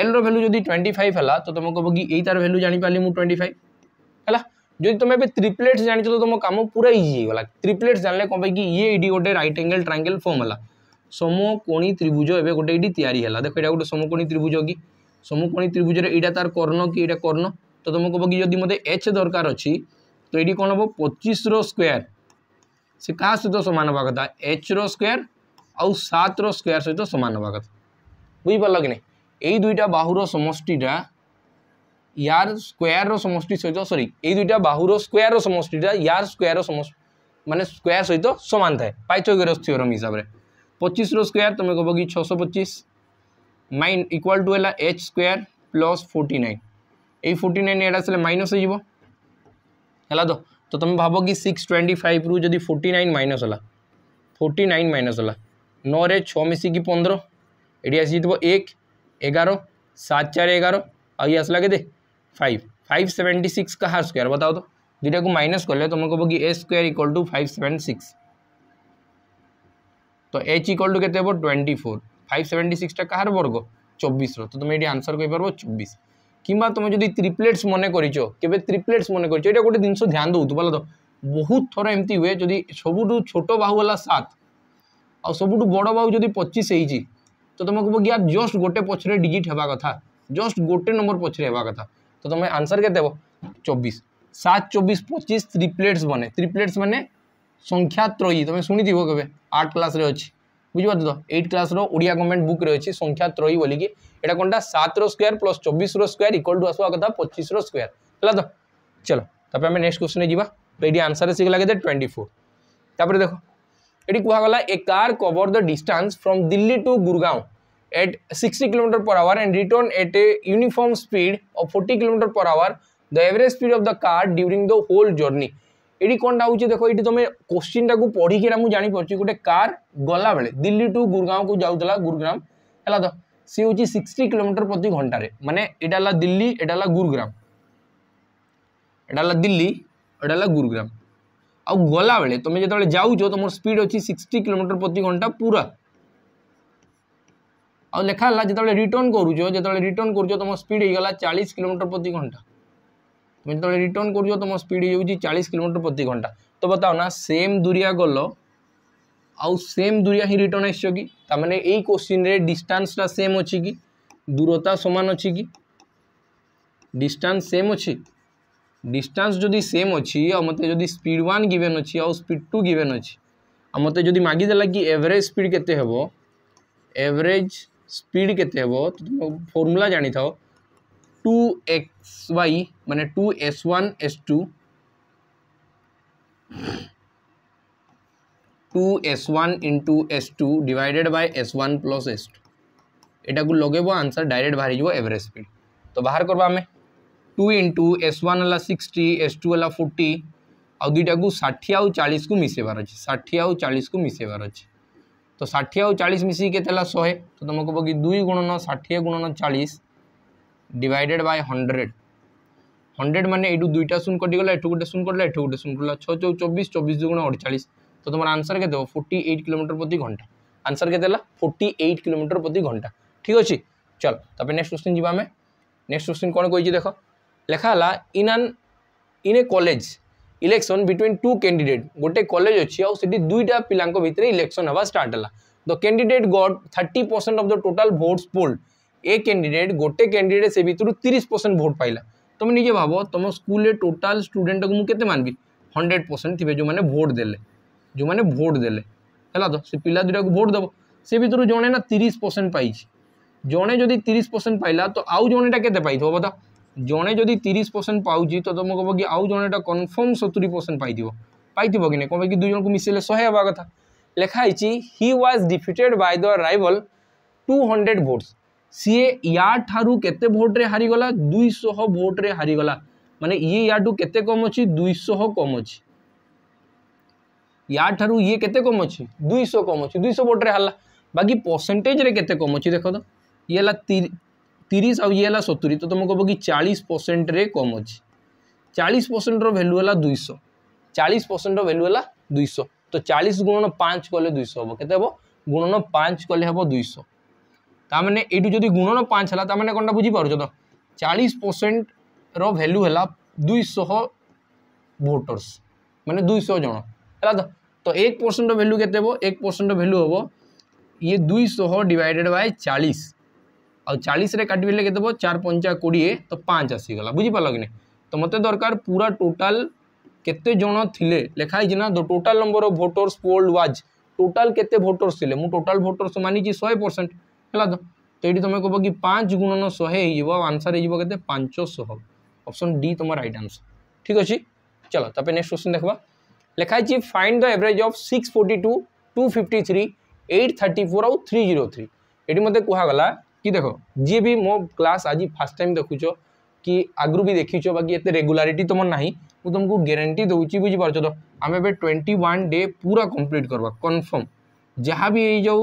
এল রু যদি টোয়েন্টি ফাইভ হলা তো তুমি কব কি এই তার ভ্যালু জাঁপারি মু টোয়েন্টি ফাইভ হল যদি তুমি এবার ত্রিপ্লেটস জাঁচ তো তোমার কাম পুরা ইজি হয়ে গলা ত্রিপ্লেটস জাঁলে কম পাই ইয়ে এইটি গোটে রাইট আঙ্গেল ট্রাঙ্গেল ফর্ম হলা সমকোণী ত্রিভুজ এবে গোটে এইটি তৈরি হল দেখো এটা গোটে সমকোণী ত্রিভুজ কি সমকোণী ত্রিভুজের এইটা তার কর্ণ কি এটা কর্ণ তো তোমাকে পকি যদি মতো এচ দরকার অছি তো এটি কোণ হব পঁচিশর স্কোয়ার সে কাহ সহ সমান হওয়া কথা এচর স্কোয়ার আতর স্কোয়ার সহ সমান হওয়া কথা বুঝিপার কি না এই দুইটা বাহুর সমষ্টিটা ইয়ার স্কোয়ারর সমষ্টি সহিত সরি এই দুইটা বাহুর স্কোয়ারর সমষ্টিটা ইয়ার স্কোয়ারর সমষ্টি মানে স্কোয়ার সহিত সমান থাকে পাইচগেরস থিওরম হিসাবে পঁচিশর স্কোয়ার তুমি কব কি ছশো পঁচিশ মাইন ইকুয়াল টু হল H square plus forty nine forty nine eight आसे माइनस होगा तो तो तुम भाव कि सिक्स ट्वेंटी फाइव रू जब फोर्टी नाइन माइनस होगा फोर्टी नाइन माइनस होगा नौ छः मिसिकी पंद्रह ये आसीज एक एगार सात चार एगार आई आसला के फाइव फाइव सेवेन्टी सिक्स का हार स्क्यर बताओ तो दुटा को माइनस कले तुम कह कि A square equal to five seven six तो एच इक्वाल टू के ट्वेंटी फोर फाइव सेवेन्टी सिक्सटा कह वर्ग चौबीस तो तुम ये आंसर कही कहीपर चौबीस কিংবা তুমি যদি ত্রিপ্লেটস মনে করিছ কেবে ত্রিপ্লেটস মনে করিছ এটা গোটে জিনিস ধ্যান দেউথ বলো তো ବହୁତ ଥର ଏମିତି ହୁଏ ଯଦି ସବୁଠୁ ଛୋଟ ବାହୁ ହେଲା ସାତ ଆଉ ସବୁଠୁ ବଡ଼ ବାହୁ ଯଦି ପଚିଶ ହେଇଛି ତ ତୁମେ କହିବ କି ଆର୍ ଜଷ୍ଟ ଗୋଟେ ପଛରେ ଡିଜିଟ୍ ହେବା କଥା ଜଷ୍ଟ ଗୋଟେ ନମ୍ବର ପଛରେ ହେବା କଥା ତ ତୁମେ ଆନ୍ସର କେତେ ହେବ ଚବିଶ ସାତ ଚବିଶ ପଚିଶ ତ୍ରିପ୍ଲେଟ୍ସ ବନେ ତ୍ରିପ୍ଲେଟ୍ସ ମାନେ ସଂଖ୍ୟା ତ୍ରୟୀ ତୁମେ ଶୁଣିଥିବ କେବେ ଆର୍ଟ କ୍ଲାସ୍ରେ ଅଛି বুঝিপার তো এইট ক্লাসর ওড়িয়া গভর্নমেন্ট বুক রয়েছে সংখ্যা ত্রয়ী বলিকি এটা কোনটা সাতর স্কোয়ার প্লস চব্বিশর স্কোয়ার ইকল টু আসবা কথা পঁচিশর স্কোয়ার হল তো চলো তাপরে আমি নেক্সট কোশ্চিনে যা তো এটি আনসার আসিগলা কেতে টোয়েন্টি ফোর তাপরে দেখো এটি কুহগলা a car cover the distance from Delhi to Gurgaon at sixty kilometre per hour and return at a uniform speed of forty kilometre per hour the average speed of the car during the whole journey ये कौन टा देख ये तुम question टाक पढ़ी मुझे जापारे गोटे car गला बेले दिल्ली टू गुरगाँव को जाऊला गुरुग्राम है तो सी हूँ सिक्सटी कोमीटर प्रति घंटे मानने यहाँ दिल्ली यहाँ गुरुग्राम यहाँ दिल्ली यहाँ है गुरुग्राम आ गला बेले तुम जो जाऊ तुम स्पीड अच्छे सिक्सटी कोमीटर प्रति घंटा पूरा आखाला जो रिटर्न करुच जो रिटर्न करुच तुम स्पीड होगा चालीस किलोमीटर प्रति घंटा তুমি যেতবে রিটর্ন করছো তোমার স্পিড হয়ে চাশ কিলোমিটর প্রতি ঘন্টা তো বাতাও না সেম দূরিয়া গল আউ সেম দূরিয়া হি রিটর্ন আসছ কি তার মানে এই কোশ্চিন্রে ডিষ্টান্সটা সেম অছি কি দূরতা সমান অছি কি ডিষ্টান্স সেম অছি ডিষ্টান্স যদি সেম অছি আউ মতো যদি স্পিড ওয়ান গিভেন অছি আউ স্পিড টু গিভেন অছি আউ মতো যদি মাগিদেলা কি এভরেজ স্পিড কেতে হব এভরেজ স্পিড কেতে হব তো তুমি ফর্মুলা জাণিথাও 2xy মানে 2s1s2 2s1 * s2 / s1 + s2 এটাକୁ লগেবো answer direct ভারি দিব এভারেজ স্পিড তো বাহির করব আমি 2 * s1 হলো 60 s2 হলো 40 আর দুইটাକୁ 60 আর 40 কো মিশেবার আছে 60 আর 40 কো মিশেবার আছে তো 60 আর 40 মিছিকেতেলা 100 এ তোমাকও বাকি 2 গুণন 60 এ গুণন 40 डिवाइडेड बाय हंड्रेड हंड्रेड मैंने यू दुईटा शून कटिगला यू गोटे शून कटाला यू गोटे शून कटाला छः चौ चौबीस चौबीस दुगुण अड़चाश तो तुम आंसर के फोर्टी एट किलोमीटर प्रति घंटा आंसर के फोर्टी एट किलोमीटर प्रति घंटा ठीक अच्छे चल तब नेक्स्ट क्वेश्चन जी आमें नेक्स्ट क्वेश्चन कौन कही देख लेखाला in an in a college election between two candidate गोटे कलेज अच्छी दुईटा पिला इलेक्शन हाँ start the candidate got thirty percent of the total votes polled a candidate ଗୋଟେ କ୍ୟାଣ୍ଡିଡେଟ୍ ସେ ଭିତରୁ ତିରିଶ ପରସେଣ୍ଟ ଭୋଟ୍ ପାଇଲା ତୁମେ ନିଜେ ଭାବ ତୁମ ସ୍କୁଲରେ ଟୋଟାଲ ଷ୍ଟୁଡେଣ୍ଟକୁ ମୁଁ କେତେ ମାନିବି ହଣ୍ଡ୍ରେଡ଼ ପରସେଣ୍ଟ ଥିବେ ଯେଉଁମାନେ ଭୋଟ୍ ଦେଲେ ଯେଉଁମାନେ ଭୋଟ୍ ଦେଲେ ହେଲା ତ ସେ ପିଲା ଦୁଇଟାକୁ ଭୋଟ୍ ଦେବ ସେ ଭିତରୁ ଜଣେ ନା ତିରିଶ ପରସେଣ୍ଟ ପାଇଛି ଜଣେ ଯଦି ତିରିଶ ପରସେଣ୍ଟ ପାଇଲା ତ ଆଉ ଜଣେଟା କେତେ ପାଇଥିବ ବତା ଜଣେ ଯଦି ତିରିଶ ପରସେଣ୍ଟ ପାଉଛି ତ ତୁମେ କହିବ କି ଆଉ ଜଣେଟା କନଫର୍ମ ସତୁରି ପରସେଣ୍ଟ ପାଇଥିବ ପାଇଥିବ କି ନାହିଁ କ'ଣ କି ଦୁଇ ଜଣକୁ ମିଶାଇଲେ ଶହେ ହେବା କଥା ଲେଖା ହେଇଛି he was defeated by the rival two hundred votes ସିଏ ୟାଠାରୁ କେତେ ଭୋଟ୍ରେ ହାରିଗଲା ଦୁଇଶହ ଭୋଟ୍ରେ ହାରିଗଲା ମାନେ ଇଏ ୟାଠୁ କେତେ କମ୍ ଅଛି ଦୁଇଶହ କମ୍ ଅଛି ୟାଠାରୁ ଇଏ କେତେ କମ୍ ଅଛି ଦୁଇଶହ କମ୍ ଅଛି ଦୁଇଶହ ଭୋଟରେ ହାରିଲା ବାକି ପରସେଣ୍ଟେଜ୍ରେ କେତେ କମ୍ ଅଛି ଦେଖ ତ ଇଏ ହେଲା ତିରିଶ ଆଉ ଇଏ ହେଲା ସତୁରି ତ ତୁମେ କହିବ କି ଚାଳିଶ ପରସେଣ୍ଟରେ କମ୍ ଅଛି ଚାଳିଶ ପରସେଣ୍ଟର ଭ୍ୟାଲୁ ହେଲା ଦୁଇଶହ ଚାଳିଶ ପରସେଣ୍ଟର ଭ୍ୟାଲୁ ହେଲା ଦୁଇଶହ ତ ଚାଳିଶ ଗୁଣନ ପାଞ୍ଚ କଲେ ଦୁଇଶହ ହେବ କେତେ ହେବ ଗୁଣନ ପାଞ୍ଚ କଲେ ହେବ ଦୁଇଶହ ताने ये गुणन पाँच है तम मैंने कौन बुझीपार चालीस परसेंट रैल्यू है दुईश भोटर्स मैंने दुईश जन है तो एक परसेंट रैल्यू के एक परसेंट रैल्यू हे ये दुईश डिवाइडेड बाय चालीस आ चालीस काटे के चार पंचा कोड़े तो पाँच आसीगला बुझिपाल कि तो मत दरकार पूरा टोटाल केतजे लिखाई ना the total number of voters world was total voters थे मुझे टोटाल भोटर्स मानी शहे परसेंट है तो ये तुम्हें कह कि पाँच गुणन शहे हो आंसर होते पांचशह अप्सन डी तुम रईट आंसर ठीक अच्छे चलो तपे नेक्स्ट क्वेश्चन देखा लिखाई find the average of six forty two two fifty three eight thirty four आउ थ्री जीरो थ्री ये मत कला कि देख जी भी मो क्लास आज फास्ट टाइम देखु कि आगु भी देखीच बाकी एत रेगुलाटी तुम ना मुझे तुमको ग्यारंटी दूसरी बुझीपार आम ए ट्वेंटी वन डे पूरा कम्प्लीट करवा कनफर्म जहाँ भी ये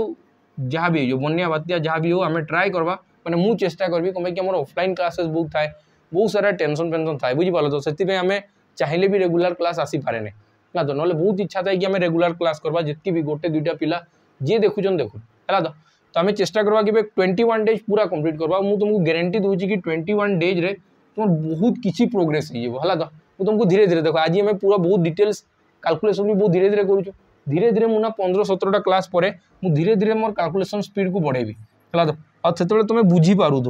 जहाँ भी हो बनिया बात्या जहाँ भी हो आम ट्राए करवा मैंने मुझे चेस्टा करी कि आम क्लासेस बहुत था बहुत सारा टेनसन फेनसन थाए बुझीपाल तो से आम चाहिए भी रेगुला क्लास आसपारे ना तो ना बहुत इच्छा था कि आम रेगुला क्लास करवा जितकी भी गोटे दुईटा पिला जी देखुन देखू है तो तो आम चेस्टा करवा कि ट्वेंटी वन डेज पूरा कम्प्लीट करवा मुझे तुमको ग्यारंटी दूँ कि ट्वेंटी वन डेज तुम बहुत किसी प्रोग्रेस होगा तो मुझे तुमको धीरे धीरे देखो आज आम पूरा बहुत डिटेल्स काल्कुलेसन भी बहुत धीरे धीरे करुँ धीरे धीरे मुझे पंद्रह सतरटा क्लास पर मुझे धीरे धीरे मोर कालकुलेसन स्पीड को बढ़ेबी है से तुम बुझीपुव है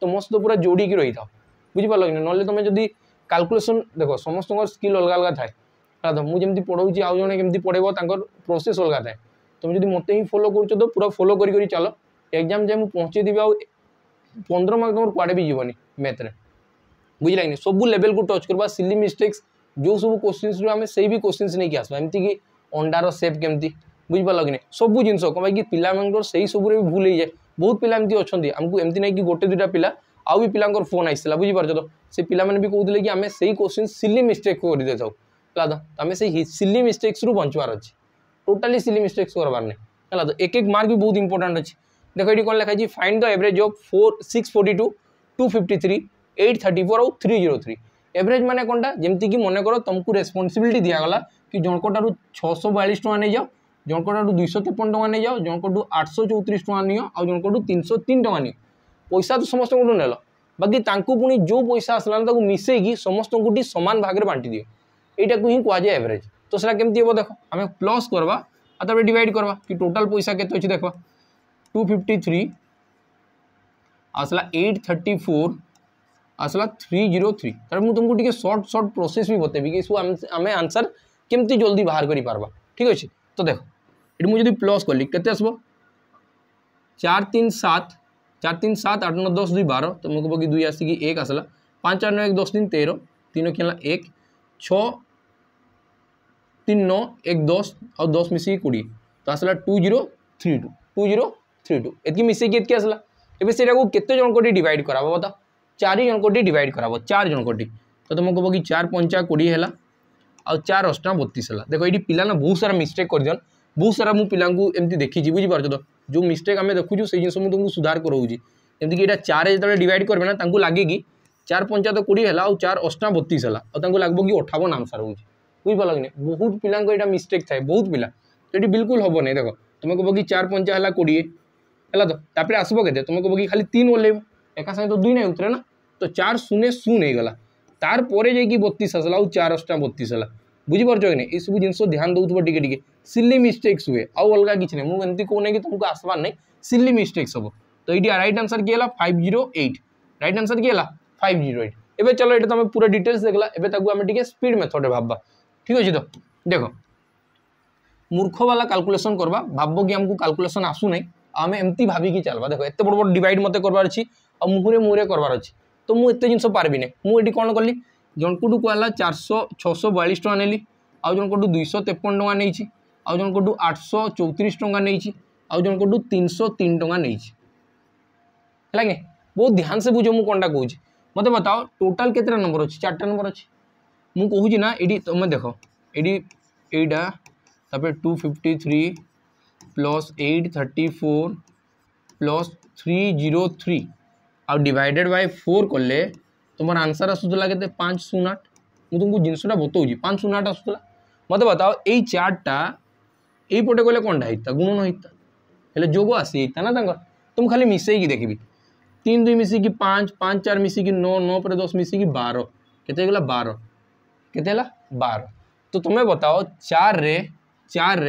तो मो तो तो। तो सहित पूरा जोड़ी रही था बुझीपार कि ना तुम जब कालकुलेसन देख समस्त स्किल अलग अलग थाए मुझे पढ़ाऊँ आउ जड़े कमी पढ़ेब प्रोसेस अलग थाए तुम जब मत ही फोलो करो तो पूरा फोलो कर चल एक्जाम जाए मुझे पहुँचेदेवी आ पंद्रह मार्क तुम कड़े भी जीवन मैथ्रे बुझे लगे सब लेवल को टच करवा सिली मिस्टेक्स जो सब क्वेश्चन आम से भी क्वेश्चन नहीं आसवा एमती अंडार सेप केमती बुझीपाल कि नहीं सब जिन कह पाकर से ही सब भूल जाए बहुत पिला अच्छा आमको एमती नहीं कि गोटे दुटा पिला आउ भी पिला फोन आसाला बुझीपार तो से पाने भी कहते कि आम से ही क्वेश्चन सिली मिस्टेक कर दे था तो आम से सिली मिस्टेक्स रू बचार अच्छे टोटाली सिली मिस्टेक्स करवार नहीं तो एक एक मार्क भी बहुत इंपोर्टाट अच्छे देख ये कौन लिखाई find the average of four six forty two two fifty three eight thirty four आउ थ्री जीरो थ्री एवरेज मैंने कौनटा जमीक मन कर तुमक रेस्पनसबिलिटी दिगला कि जनक छः सौ बयालीस टाँग नहीं जाओ जनक दुईश तेपन टाँह नहीं जाओ जनक आठश चौतीस टाँग नि जनक तीन सौ तीन टाँग नि पैसा तो समस्त नेल बाकी पुणी जो पैसा आसला मिसेकी समस्त कोई सामान भाग में बांटि यहीटा को ही कह एवरेज तो सर कमी हे देख आम प्लस करवा आप डिवाइड करवा कि टोटाल पैसा के देख टू फिफ्टी थ्री आसला एट थर्टी फोर आसला थ्री जीरो थ्री तुमको टी सर्ट सर्ट प्रोसेस भी बतेबी कि आंसर कमी जल्दी बाहर कर पार्बा ठीक अच्छे तो देख ये मुझे प्लस कली के आसब चार तीन सात चार तीन सात आठ नौ दस दुई बार तो मुख बगी दुई आसिक एक आसला पाँच आठ नौ एक दस तीन तेरह तीन कि एक छन नौ एक दस आ दस मिसिक कोड़े तो आसला two zero three two two zero three two एत मिसकी आसला एवं से सीटा को डिवाइड कराव बता चार जन को डिवाइड कराव चार जन को तो तुमको बगी चार पंचा कोड़े है ଆଉ ଚାରି ଅଷ୍ଟମ ବତିଶ ହେଲା ଦେଖ ଏଇଠି ପିଲାମାନେ ବହୁତ ସାରା ମିଷ୍ଟେକ୍ କରିଛନ୍ ବହୁତ ସାରା ମୁଁ ପିଲାଙ୍କୁ ଏମିତି ଦେଖିଛି ବୁଝିପାରୁଛ ତ ଯେଉଁ ମିଷ୍ଟେକ୍ ଆମେ ଦେଖୁଛୁ ସେଇ ଜିନିଷ ମୁଁ ତୁମକୁ ସୁଧାର କରାଉଛି ଯେମିତିକି ଏଇଟା ଚାରି ଯେତେବେଳେ ଡିଭାଇଡ଼ କରିବେ ନା ତାଙ୍କୁ ଲାଗେ କି ଚାରି ପଞ୍ଚାୟତ କୋଡ଼ିଏ ହେଲା ଆଉ ଚାରି ଅଷ୍ଟମ ବତିଶ ହେଲା ଆଉ ତାଙ୍କୁ ଲାଗିବ କି ଅଠାବନ ଆନ୍ସର୍ ହେଉଛି ବୁଝିପାରିଲ କି ନାହିଁ ବହୁତ ପିଲାଙ୍କ ଏଇଟା ମିଷ୍ଟେକ୍ ଥାଏ ବହୁତ ପିଲା ଏଠି ବିଲକୁଲ ହେବ ନାହିଁ ଦେଖ ତୁମେ କହିବ କି ଚାରି ପଞ୍ଚା ହେଲା କୋଡ଼ିଏ ହେଲା ତ ତାପରେ ଆସିବ କେତେ ତୁମେ କହିବ କି ଖାଲି ତିନି ଓହ୍ଲେଇବ ଏକା ସାଙ୍ଗେ ତ ଦୁଇ ନାହିଁ ଉତରେ ନା ତ ଚାରି ଶୂନ୍ୟ ଶୂନ ହେଇଗଲା ତାପରେ ଯାଇକି ବତିଶ ଆସିଲା ଆଉ ଚାର ଅଷ୍ଟା ବତିଶ ହେଲା ବୁଝିପାରୁଛ କି ନାହିଁ ଏସବୁ ଜିନିଷ ଧ୍ୟାନ ଦେଉଥିବ ଟିକେ ଟିକେ ସିଲି ମିଷ୍ଟେକ୍ସ ହୁଏ ଆଉ ଅଲଗା କିଛି ନାହିଁ ମୁଁ ଏମିତି କହୁନି କି ତୁମକୁ ଆସିବାର ନାହିଁ ସିଲି ମିଷ୍ଟେକ୍ସ ହେବ ତ ଏଇଠି ରାଇଟ୍ ଆନ୍ସର କି ହେଲା five zero eight right answer କି ହେଲା ଫାଇଭ୍ ଜିରୋ ଏଇଟ୍ ଏବେ ଚଲ ଏଇଟା ତୁମେ ପୁରା ଡିଟେଲ୍ସ ଦେଖିଲା ଏବେ ତାକୁ ଆମେ ଟିକେ ସ୍ପିଡ୍ ମେଥଡ଼ରେ ଭାବବା ଠିକ୍ ଅଛି ତ ଦେଖ ମୂର୍ଖବାଲା କାଲକୁଲେସନ୍ କରବା ଭାବ କି ଆମକୁ କାଲକୁଲେସନ୍ ଆସୁନାହିଁ ଆମେ ଏମିତି ଭାବିକି ଚାଲବା ଦେଖ ଏତେ ବଡ଼ ବଡ଼ ଡିଭାଇଡ୍ ମୋତେ କରବାର ଅଛି ଆଉ ମୁହଁରେ ମୁହଁରେ କରବାର ଅଛି ତ ମୁଁ ଏତେ ଜିନିଷ ପାରିବିନି ମୁଁ ଏଠି କ'ଣ କଲି ଜଣଙ୍କଠୁ କୁହାଗଲା ଚାରିଶହ ଛଅଶହ ବୟାଳିଶ ଟଙ୍କା ନେଲି ଆଉ ଜଣଙ୍କଠୁ ଦୁଇଶହ ତେପନ ଟଙ୍କା ନେଇଛି ଆଉ ଜଣଙ୍କଠୁ ଆଠଶହ ଚଉତିରିଶ ଟଙ୍କା ନେଇଛି ଆଉ ଜଣଙ୍କଠୁ ତିନିଶହ ତିନି ଟଙ୍କା ନେଇଛି ହେଲା କି ବହୁତ ଧ୍ୟାନ ସେ ବୁଝ ମୁଁ କ'ଣଟା କହୁଛି ମୋତେ ବତାଅ ଟୋଟାଲ୍ କେତେଟା ନମ୍ବର ଅଛି ଚାରିଟା ନମ୍ବର ଅଛି ମୁଁ କହୁଛି ନା ଏଇଠି ତୁମେ ଦେଖ ଏଇଠି ଏଇଟା ତାପରେ two fifty three plus eight thirty four plus three zero three आउ डिवाइडेड बै फोर कले तुम आंसर आसूला के पाँच शून आठ मुझे जिनसा बताऊँ पाँच शून आठ आसूला मत बताओ यही चार्टा ये कले कौनटा होता गुणन होता है जो आसीता ना तक तुम खाली मिसेक देखी तीन दुई मिस पाँच पाँच चार मिसिक नौ नौ पर दस मिसिक बार कत बार कत बार तो तुम्हें बताओ चार चार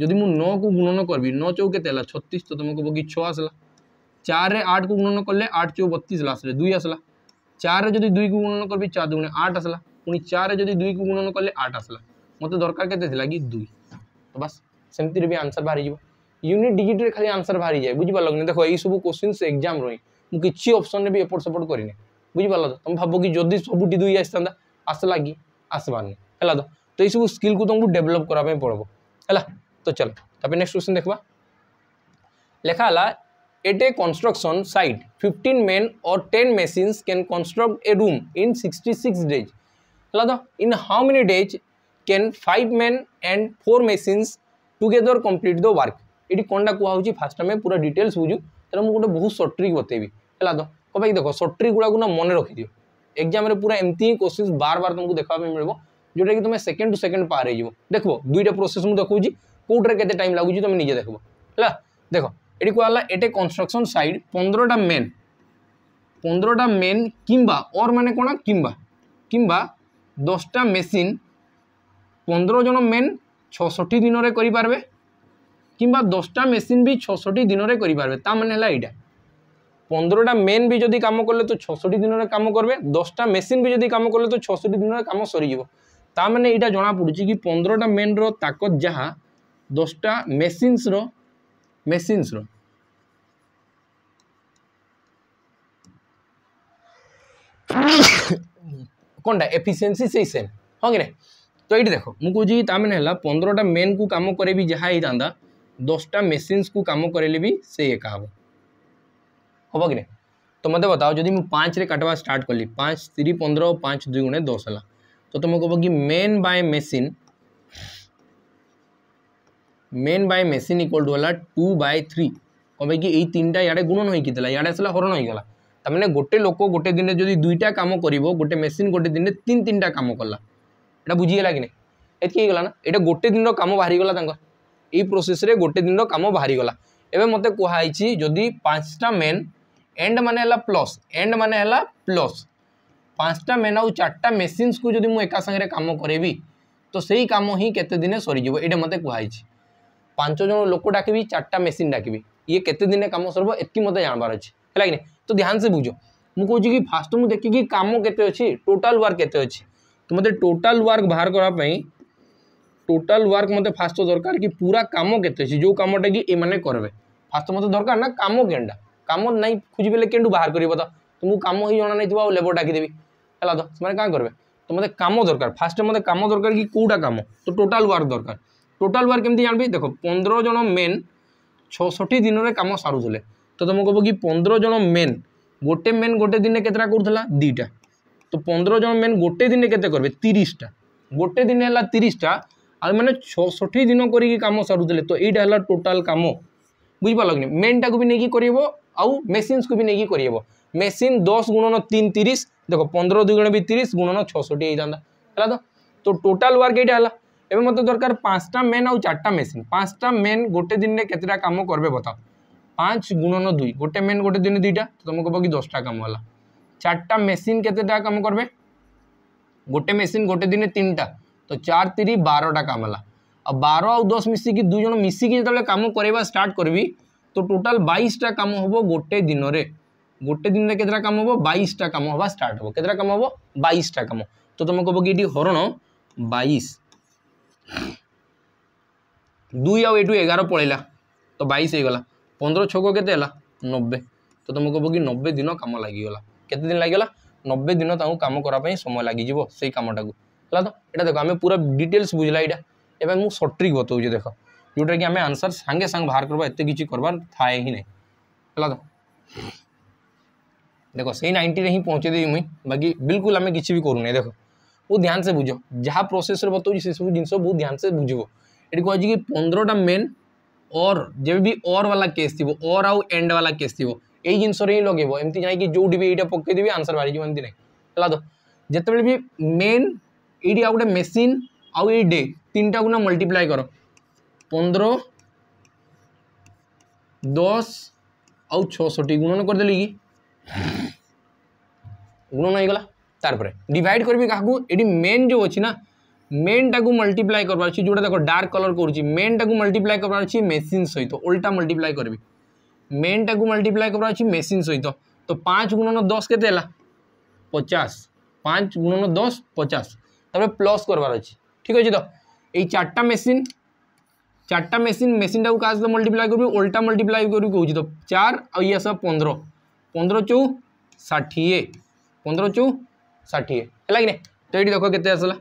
जदि मु नौ को गुणन करी नौ चौ के छत्तीस तो तुमको बोगी छः आसला চারে আটকে গুণন করলে আট চৌ বত্রিশ আসলে দুই আসলা চারে যদি দুইকে গুণন করবি চার দুগুণে আট আসলা পুনি চারে যদি দুইকে গুণন করলে আট আসলা মতো দরকার কেতে লা কি দুই তো বাস সেমতির বি আনসার বাহারি যাব ইউনিট ডিজিটরে খালি আনসার বাহারি যায় বুঝিপারল কি দেখো এইসব কোশ্চিন্স এক্সাম রই মু কিছু অপশনরে বি এপট সেপট করিনি বুঝিপারল তো তুমি ভাব কি যদি সবুটি দুই আসতা আসলা কি আসবানি হেলা তো তো এইসব স্কিল কু তোমাকে ডেভেলপ করা পড়ব হেলা তো চল তারপরে নেক্সট কোশ্চিন দেখবা লেখা হলা At a construction site, 15 men or 10 machines can construct a room in 66 तो in how many days can five men and four machines together complete the work ये कौनटा कहूँ फास्ट आम पूरा डिटेल्स बुझू तेल मुझे बहुत सर्ट ट्रिक बतेबी है तो भाई देख सर्ट ट्रिक गुड़ाक ना मन रखिदि एक्जाम पूरा एमती ही क्वेश्चन बार बार तुमको देखा मिले जोटा कि तुम सेकेंड टू सेकेंड पार हो देख दुईटा प्रोसेस मुझे देखा कौटे के टाइम लगुच तुम निजे देख है देख এটি কুয়ালা এটে কনস্ট্রাকশন সাইড পনেরোটা মেন পনেরোটা মেন কিংবা অর মানে কোন কিংবা কিংবা দশটা মেশিন পনেরো জন মেন ছষট্টি দিনরে পারবে কিংবা দশটা মেশিন বি ছষট্টি দিনরে পারবে তা মানে হল এইটা পনেরোটা মেন বি যদি কাম করলে তো ছষট্টি দিনরে কাম করবে দশটা মেশিন বি যদি কাম করলে তো ছষট্টি দিনরে কাম সরিযোগ তা মানে এইটা জনা পড়ুছে কি পনেরোটা মেনর তাকত যাহা দশটা মেসিনসর machines room कौनटा एफिसीयसी से सेम हाँ कि तो देखो तो ये देख मुझे कहूँ ताला पंद्रहटा मेन को कम करी जहाँ ही था दसटा मेसीनस को कम करेले भी से एक हम हम कि नहीं तो मत बताओ जदि मुझ पाँच काटवा स्टार्ट कली पाँच तीन पंद्रह पाँच दुई गुणे दस है तो तुम कह men by machine men by machine equal to होला ଟୁ ବାଇ ଥ୍ରୀ କ'ଣ ପାଇଁକି ଏଇ ତିନିଟା ଇଆଡ଼େ ଗୁଣନ ହୋଇକି ଥିଲା ଇଆଡ଼େ ଆସିଲା ହରଣ ହୋଇଗଲା ତାମାନେ ଗୋଟେ ଲୋକ ଗୋଟେ ଦିନରେ ଯଦି ଦୁଇଟା କାମ କରିବ ଗୋଟେ ମେସିନ୍ ଗୋଟେ ଦିନରେ ତିନି ତିନିଟା କାମ କଲା ଏଇଟା ବୁଝିଗଲା କି ନାହିଁ ଏତିକି ହେଇଗଲା ନା ଏଇଟା ଗୋଟେ ଦିନର କାମ ବାହାରିଗଲା ତାଙ୍କର ଏଇ ପ୍ରୋସେସ୍ରେ ଗୋଟେ ଦିନର କାମ ବାହାରିଗଲା ଏବେ ମୋତେ କୁହାହେଇଛି ଯଦି ପାଞ୍ଚଟା ମେନ୍ ଏଣ୍ଡ ମାନେ ହେଲା ପ୍ଲସ୍ ଏଣ୍ଡ ମାନେ ହେଲା ପ୍ଲସ୍ ପାଞ୍ଚଟା ମେନ୍ ଆଉ ଚାରିଟା ମେସିନ୍ସକୁ ଯଦି ମୁଁ ଏକା ସାଙ୍ଗରେ କାମ କରେଇବି ତ ସେଇ କାମ ହିଁ କେତେ ଦିନେ ସରିଯିବ ଏଇଟା ମୋତେ କୁହାହେଇଛି ପାଞ୍ଚ ଜଣ ଲୋକ ଡାକିବି ଚାରିଟା ମେସିନ୍ ଡାକିବି ଇଏ କେତେ ଦିନେ କାମ ସରିବ ଏତିକି ମୋତେ ଜାଣିବାର ଅଛି ହେଲା କି ନାହିଁ ତ ଧ୍ୟାନସେ ବୁଝ ମୁଁ କହୁଛି କି ଫାଷ୍ଟ ମୁଁ ଦେଖିକି କାମ କେତେ ଅଛି ଟୋଟାଲ୍ ୱାର୍କ କେତେ ଅଛି ତ ମୋତେ ଟୋଟାଲ୍ ୱାର୍କ ବାହାର କରିବା ପାଇଁ ଟୋଟାଲ୍ ୱାର୍କ ମୋତେ ଫାଷ୍ଟ ଦରକାର କି ପୁରା କାମ କେତେ ଅଛି ଯେଉଁ କାମଟା କି ଏମାନେ କରିବେ ଫାଷ୍ଟ ମୋତେ ଦରକାର ନା କାମ କେନ୍ଟା କାମ ନାଇଁ ଖୋଜି କେଉଁଠୁ ବାହାର କରିବ ତ ତୁମକୁ କାମ ହିଁ ଜଣା ଆଉ ଲେବର ଡାକିଦେବି ହେଲା ତ ସେମାନେ କାଁ କରିବେ ତ ମୋତେ କାମ ଦରକାର ଫାଷ୍ଟ ମୋତେ କାମ ଦରକାର କି କେଉଁଟା କାମ ତ ଟୋଟାଲ୍ ୱାର୍କ ଦରକାର ଟୋଟାଲ୍ ୱାର୍ କେମିତି ଜାଣିବି ଦେଖ ପନ୍ଦର ଜଣ ମେନ୍ ଛଅଷଠି ଦିନରେ କାମ ସାରୁଥିଲେ ତ ତୁମେ କହିବ କି ପନ୍ଦର ଜଣ ମେନ୍ ଗୋଟେ ମେନ୍ ଗୋଟେ ଦିନେ କେତେଟା କରୁଥିଲା ଦୁଇଟା ତ ପନ୍ଦର ଜଣ ମେନ୍ ଗୋଟେ ଦିନେ କେତେ କରିବେ ତିରିଶଟା ଗୋଟେ ଦିନ ହେଲା ତିରିଶଟା আর মানে ছষঠি দিন করি কাম সারুলে তো এইটা হল টোটাল কাম বুঝিপার কি মেনটা বি নেই করব আউ মেসিনস বি নেই করব মেসিন দশ গুণন তিন তিরিশ দেখো পনেরো দুই গুণ বি তিরিশ গুণন ছষঠি হয়ে যা হল তো তো টোটাল ওয়ার্ক এইটা হল এবে মতো দরকার পাঁচটা মেন আউ চারটা মেশিন পাঁচটা মেন গোটে দিনে কতটা কাম করবে বতাও পাঁচ গুণন দুই গোটে মেন গোটে দিনে দুইটা তো তোমাকে হব কি দশটা কাম হলা চারটা মেসিন কতটা কাম করবে গোটে মেসিন গোটে দিনে তিনটা তো চার তিরি বারোটা কাম হলা আর বারো আউ দশ মিশিকি দুইজন মিশিকি যেতবে কাম করাইবা স্টার্ট করবি তো টোটাল বাইশটা কাম হব গোটে দিনরে গোটে দিনরে কতটা কাম হব বাইশটা কাম হবা স্টার্ট হব কতটা কাম হব বাইশটা কাম তো তোমাকে হব কি এটি হরণ বাইশ दुई आठ एगार पलैला तो बैस गला पंद्रह छक के नब्बे तो तुम कह कि नब्बे दिन कम लगला केते दिन नब्बे दिन तुम कम करवाई समय लगे से कमटा को है तो यहाँ देख आम पूरा डिटेल्स बुझला यहाँ एवं मुझे सट्रिक बताऊँ देख जोटा कि आम आंसर सांगे सांग बाहर करवा एत किसी करवार थाए ही ना तो देख से नाइंटी हिं पहुँचे देवी मुई बाकी बिल्कुल आम कि भी करूना देख बहुत ध्यान से बुझ जहाँ प्रोसेस बताऊँ से जिन बहुत ध्यान से बुझ ये कि पंद्रह मेन और जब भी और वाला केस थी और आउ एंड वाला केस थी यही जिनस लगे एमती जाए जो भी यहाँ पकईदेवी आंसर बाहर एम ना तो जिते भी मेन ये आ गए मेसीन आउ ये तीन टाक ना मल्टीप्लाई कर पंदर दस आउ गुणन करदे कि गुणन हो गला तार डिवाइड करी क्या ये मेन जो अच्छी ना मेन टाक मल्टीप्लाई कर देख डार्क कलर करुँच मेनटा को मल्टीप्लाए कर मेसीन सहित ओल्टा उल्टा मल्टीप्लाए करी मेनटा को मल्टीप्लाए कर मेसीन सहित तो, तो पाँच गुणन दस के पचास पाँच गुणन दस पचास तर प्लस करार अच्छे ठीक अच्छे तो ये चार्टा मेसीन चार्टा मेसीन मेसीनटा क्या सहित मल्टीप्लाए कर उल्टा मल्टीप्लाए कर चार आस पंद्रह पंद्रह चौ षाठ पंद्रह चौ षाठी है कि तो ये देख के आसला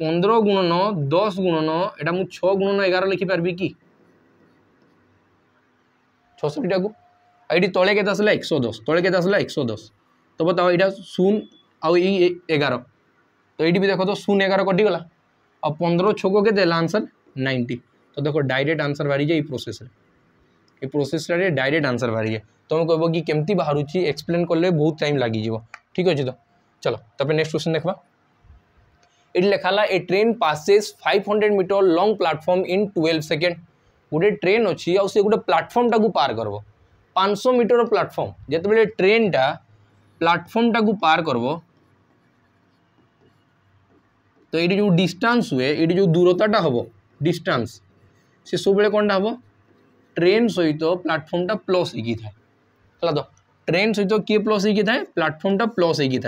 पंद्रह गुण न दस गुण नटा मुझ छुण न एगार लिखिपारि कि छसठीटा को ये तले के आसला एक सौ दस तले के आसला एक सौ दस तो बताओ यहाँ शून एगार तो ये भी देख तो शून एगार कटिगला आ पंद्रह छक के आंसर नाइंटी तो देख डायरेक्ट आंसर बाहरी जाए ये प्रोसेस ये प्रोसेस डायरेक्ट आंसर बाहर जाए तुम कह कि बाहर एक्सप्लेन कले बहुत टाइम लगे ठीक अच्छे तो चलो तब नेक्स्ट क्वेश्चन देखा इट लिखाला a train passes 500 metre long platform in 12 second गोटे ट्रेन अच्छी आउ गोटे प्लाटफर्म टाक पार करब सौ मीटर प्लाटफर्म जब ट्रेन टा प्लाटफर्म टाक पार कर तो ये जो डिस्टेंस हुए ये जो दूरताटा हम डिस्टेंस से सब कौन हम ट्रेन सहित तो प्लाटफर्मटा प्लस होगी तो ट्रेन सहित तो किए प्लस होगी प्लाटफर्म प्लाटफर्मटा प्लस होगी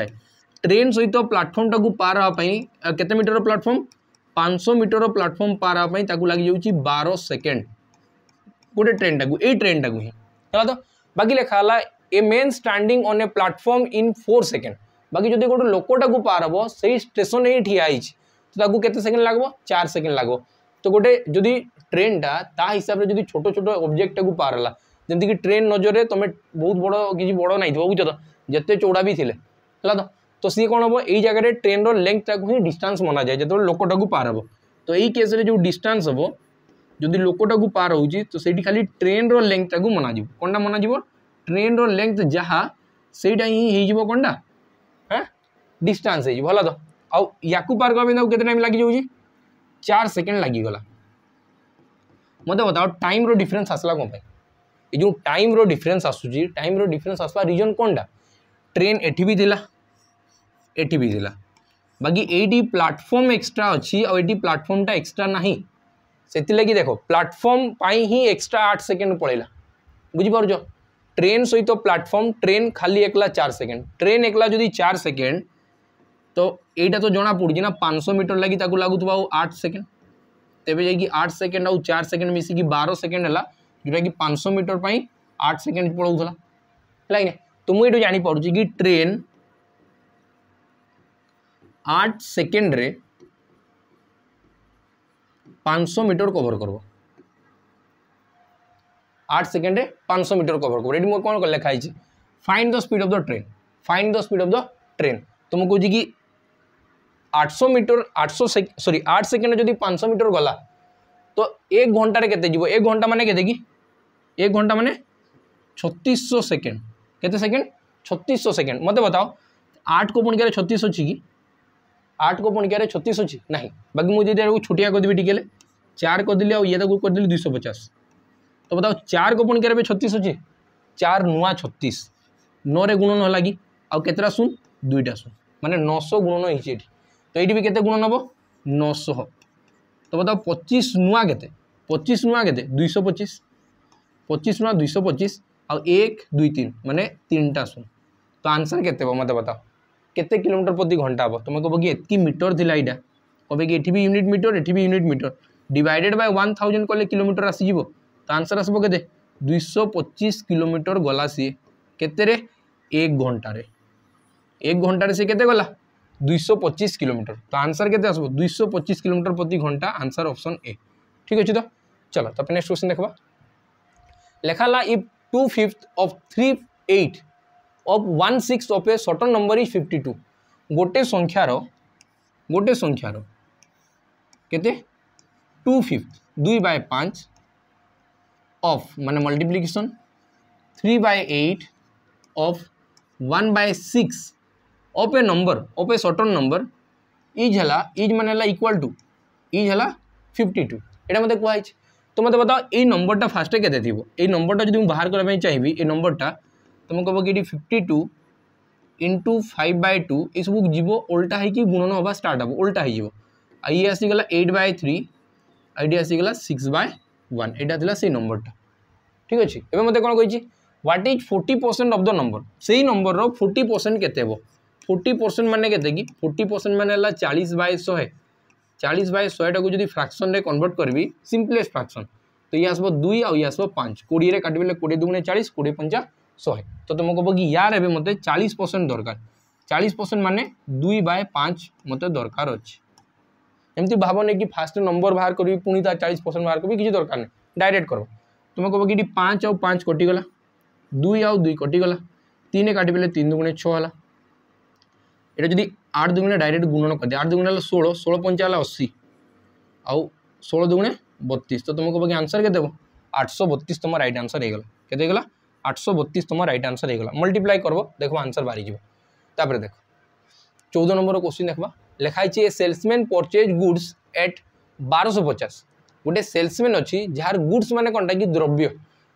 ट्रेन सहित प्लाटफर्म टाक पार हाँपी केत मीटर प्लाटफर्म पांच मीटर प्लाटफर्म पार हाँपी लग जा बार सेकेंड गोटे ट्रेन टाक ये ट्रेन टाक है तो बाकी लिखाला a man standing on a platform in four second बाकी जो गोटे तो लोकटा को पार हे से स्टेसन ही ठिया है तो कते सेकेंड लगे चार सेकेंड लगे तो गोटे जदि ट्रेन टाता हिसाब से जो छोट छोट अब्जेक्टा को पार है जमीक ट्रेन नजर तुम्हें तो बहुत बड़ किसी बड़ नहीं थो बुझ जिते चौड़ा भी थे तो तो सी कौन हम यही जगह ट्रेन रेन्थटा को हिंदी डिस्टास् मना जाए तो जो लोकटा को पार हे तो यही केस जो डिस्टास् हे जो लोकटा को पार हो तो सही खाली ट्रेन रेन्थटा को मना जा कौनटा मना ट्रेन रेन्थ जहाँ से ही कौनटा हाँ डिस्टास् होगा तो आक पार करवाई के टाइम लग जा चार सेकेंड लगला मत बताओ टाइम रिफरेन्स आसला कौन पर ये जो टाइम रिफरेन्स आसूम रिफरेन्स आसवा रिजन कौनटा ट्रेन एटी भी थिला, ये भिजिला बाकी ये प्लाटफर्म एक्सट्रा अच्छी प्लाटफर्म प्लाटफर्मटा एक्सट्रा ना से लगे देख प्लाटफर्म ही एक्सट्रा आठ सेकेंड पड़ेगा बुझिप ट्रेन सहित तो प्लाटफर्म ट्रेन खाली एकला चार सेकेंड ट्रेन एकला जदि चार सेकेंड तो यहाँ तो जना पड़ी ना पाँच मीटर लगी लगुवा आठ सेकेंड तेज जा आठ सेकेंड आ चार सेकेंड मिसिकी बार सेकेंड है जोटा कि सौ मीटर पर आठ सेकेंड पड़ा है कि ना तो मुझे जानपरुची कि ट्रेन आठ सेकेंड पाँच मीटर कभर कर आठ सेकेंड पाँच मीटर कभर कर ये कौन find the speed of the train find the speed of the train तो मुझे कहती कि सौ मीटर सौ सरी आठ सेकेंड जब पाँच मीटर गला तो एक घंटे के एक घंटा मैंने के एक घंटा मान छत्तीस सेकेंड के सेकेंड छत्तीस सेकेंड मत बताओ आठ को पुणी छत्तीस अच्छी कि आठ को पुणी क्या छत्तीस अच्छी ना बाकी मुझे छोटिया करदेवी टी चार करदेली आ ये करदेली दुईश पचास तो बताओ चार को पुणी क्या छत्तीस अच्छे चार नुआ छत्तीस नौ गुणन है कि आतटा शून दुईटा शून मैंने नौश गुणन होती तो ये भी गुणन हम नौश तो बताओ पचीस नुआ के पचीस नुआ के दुईश पचीस पचीस नुआ दुईश पचीस आ एक दुई तीन मैंने तीन टा शून तो आंसर के मत बताओ কেতে কিলোমিটার প্রতি ঘন্টা হব তুমি কব কি এতকি মিটর লা এইটা কবে কি এটি বি ইউনিট মিটর এটি B unit metre divided by one thousand কলে কিলোমিটর আসিযোগ তো আনসর আসব কেতে দুইশো পঁচিশ কিলোমিটর গলা সি কেতে এক ঘন্টার এক ঘন্টার সি কেতে গলা দুইশো পঁচিশ কিলোমিটর তো আনসর কেতে আসব দুইশো পঁচিশ কিলোমিটর প্রতি ঘন্টা আনসর অপশন এ ঠিক আছে তো চলো তারপরে নেক্সট কোশ্চেন দেখবা লেখালা if two fifth of three eight of one six of a certain number is fifty two গোটে সংখ্যার গোটে সংখ্যার কেতে টু ফিফ্থ দুই বাই পাঁচ অফ মানে multiplication three by eight of one by six of a number of a certain number is হেলা ইজ মানে হেলা ইকুয়াল টু ইজ হেলা ফিফটি টু এটা মতো কুহাইছে তো মতো বতাও এই নম্বরটা ফার্স্টে কেতে থাকবে এই নম্বরটা যদি বাহার করা চাইবি এই নম্বরটা ତୁମେ କହିବ କି ଏଠି fifty two into five by two ଏସବୁ ଯିବ ଓଲ୍ଟା ହେଇକି ଗୁଣନ ହେବା ଷ୍ଟାର୍ଟ ହେବ ଓଲ୍ଟା ହେଇଯିବ ଆଉ ଇଏ ଆସିଗଲା ଏଇଟ୍ ବାଇ ଥ୍ରୀ ଆଉ ଏଠି ଆସିଗଲା ସିକ୍ସ ବାଇ ୱାନ୍ ଏଇଟା ଥିଲା ସେଇ ନମ୍ବରଟା ଠିକ୍ ଅଛି ଏବେ ମୋତେ କ'ଣ କହିଛି what is forty percent of the number ସେଇ ନମ୍ବରର ଫୋର୍ଟି ପରସେଣ୍ଟ କେତେ ହେବ ଫୋର୍ଟି ପରସେଣ୍ଟ ମାନେ କେତେ କି ଫୋର୍ଟି ପରସେଣ୍ଟ ମାନେ ହେଲା ଚାଳିଶ ବାଇ ଶହେ ଚାଳିଶ ବାଇ ଶହେଟାକୁ ଯଦି ଫ୍ରାକ୍ସନରେ କନଭର୍ଟ କରିବି ସିମ୍ପଲେଷ୍ଟ ଫ୍ରାକ୍ସନ୍ ତ ଇଏ ଆସିବ ଦୁଇ ଆଉ ଇଏ ଆସିବ ପାଞ୍ଚ କୋଡ଼ିଏରେ କାଟିଦେଲେ କୋଡ଼ିଏ ଦୁଗୁଣେ ଚାଳିଶ କୋଡ଼ିଏ ପଞ୍ଚା शहे तो तुम कह कि यार ए मत चालीस परसेंट दरकार चालीस परसेंट मान दुई बाय पाँच मत दरकार अच्छे एमती भाव नहीं कि फास्ट नंबर बाहर कर चालीस परसेंट बाहर कर किसी दरकार नहीं डायरेक्ट कर तुम कहो कि पाँच आउ पाँच कटिगला दुई आउ दुई कटिगला तीन काट पे तीन दुगुणे छाला ये जी आठ दुगुण डायरेक्ट गुणन कर दे आठ दुगुणे षोल षोल पंचाला अशी आउ षोल दुगुण बतीस तो तुम कहो कि आंसर के सौ बतीस तुम रईट आंसर होगा कैसे होगा आठश तुम रईट आनसर होगा मल्टीप्लाई कर देख आंसर बाहरी तापर देख चौदह नंबर क्वेश्चन देखा लेखाई है सेल्समैन परचेज गुड्स एट बारश पचास गोटे सेल्समैन अच्छी जार गुड्स मैंने कौन टाइम कि द्रव्य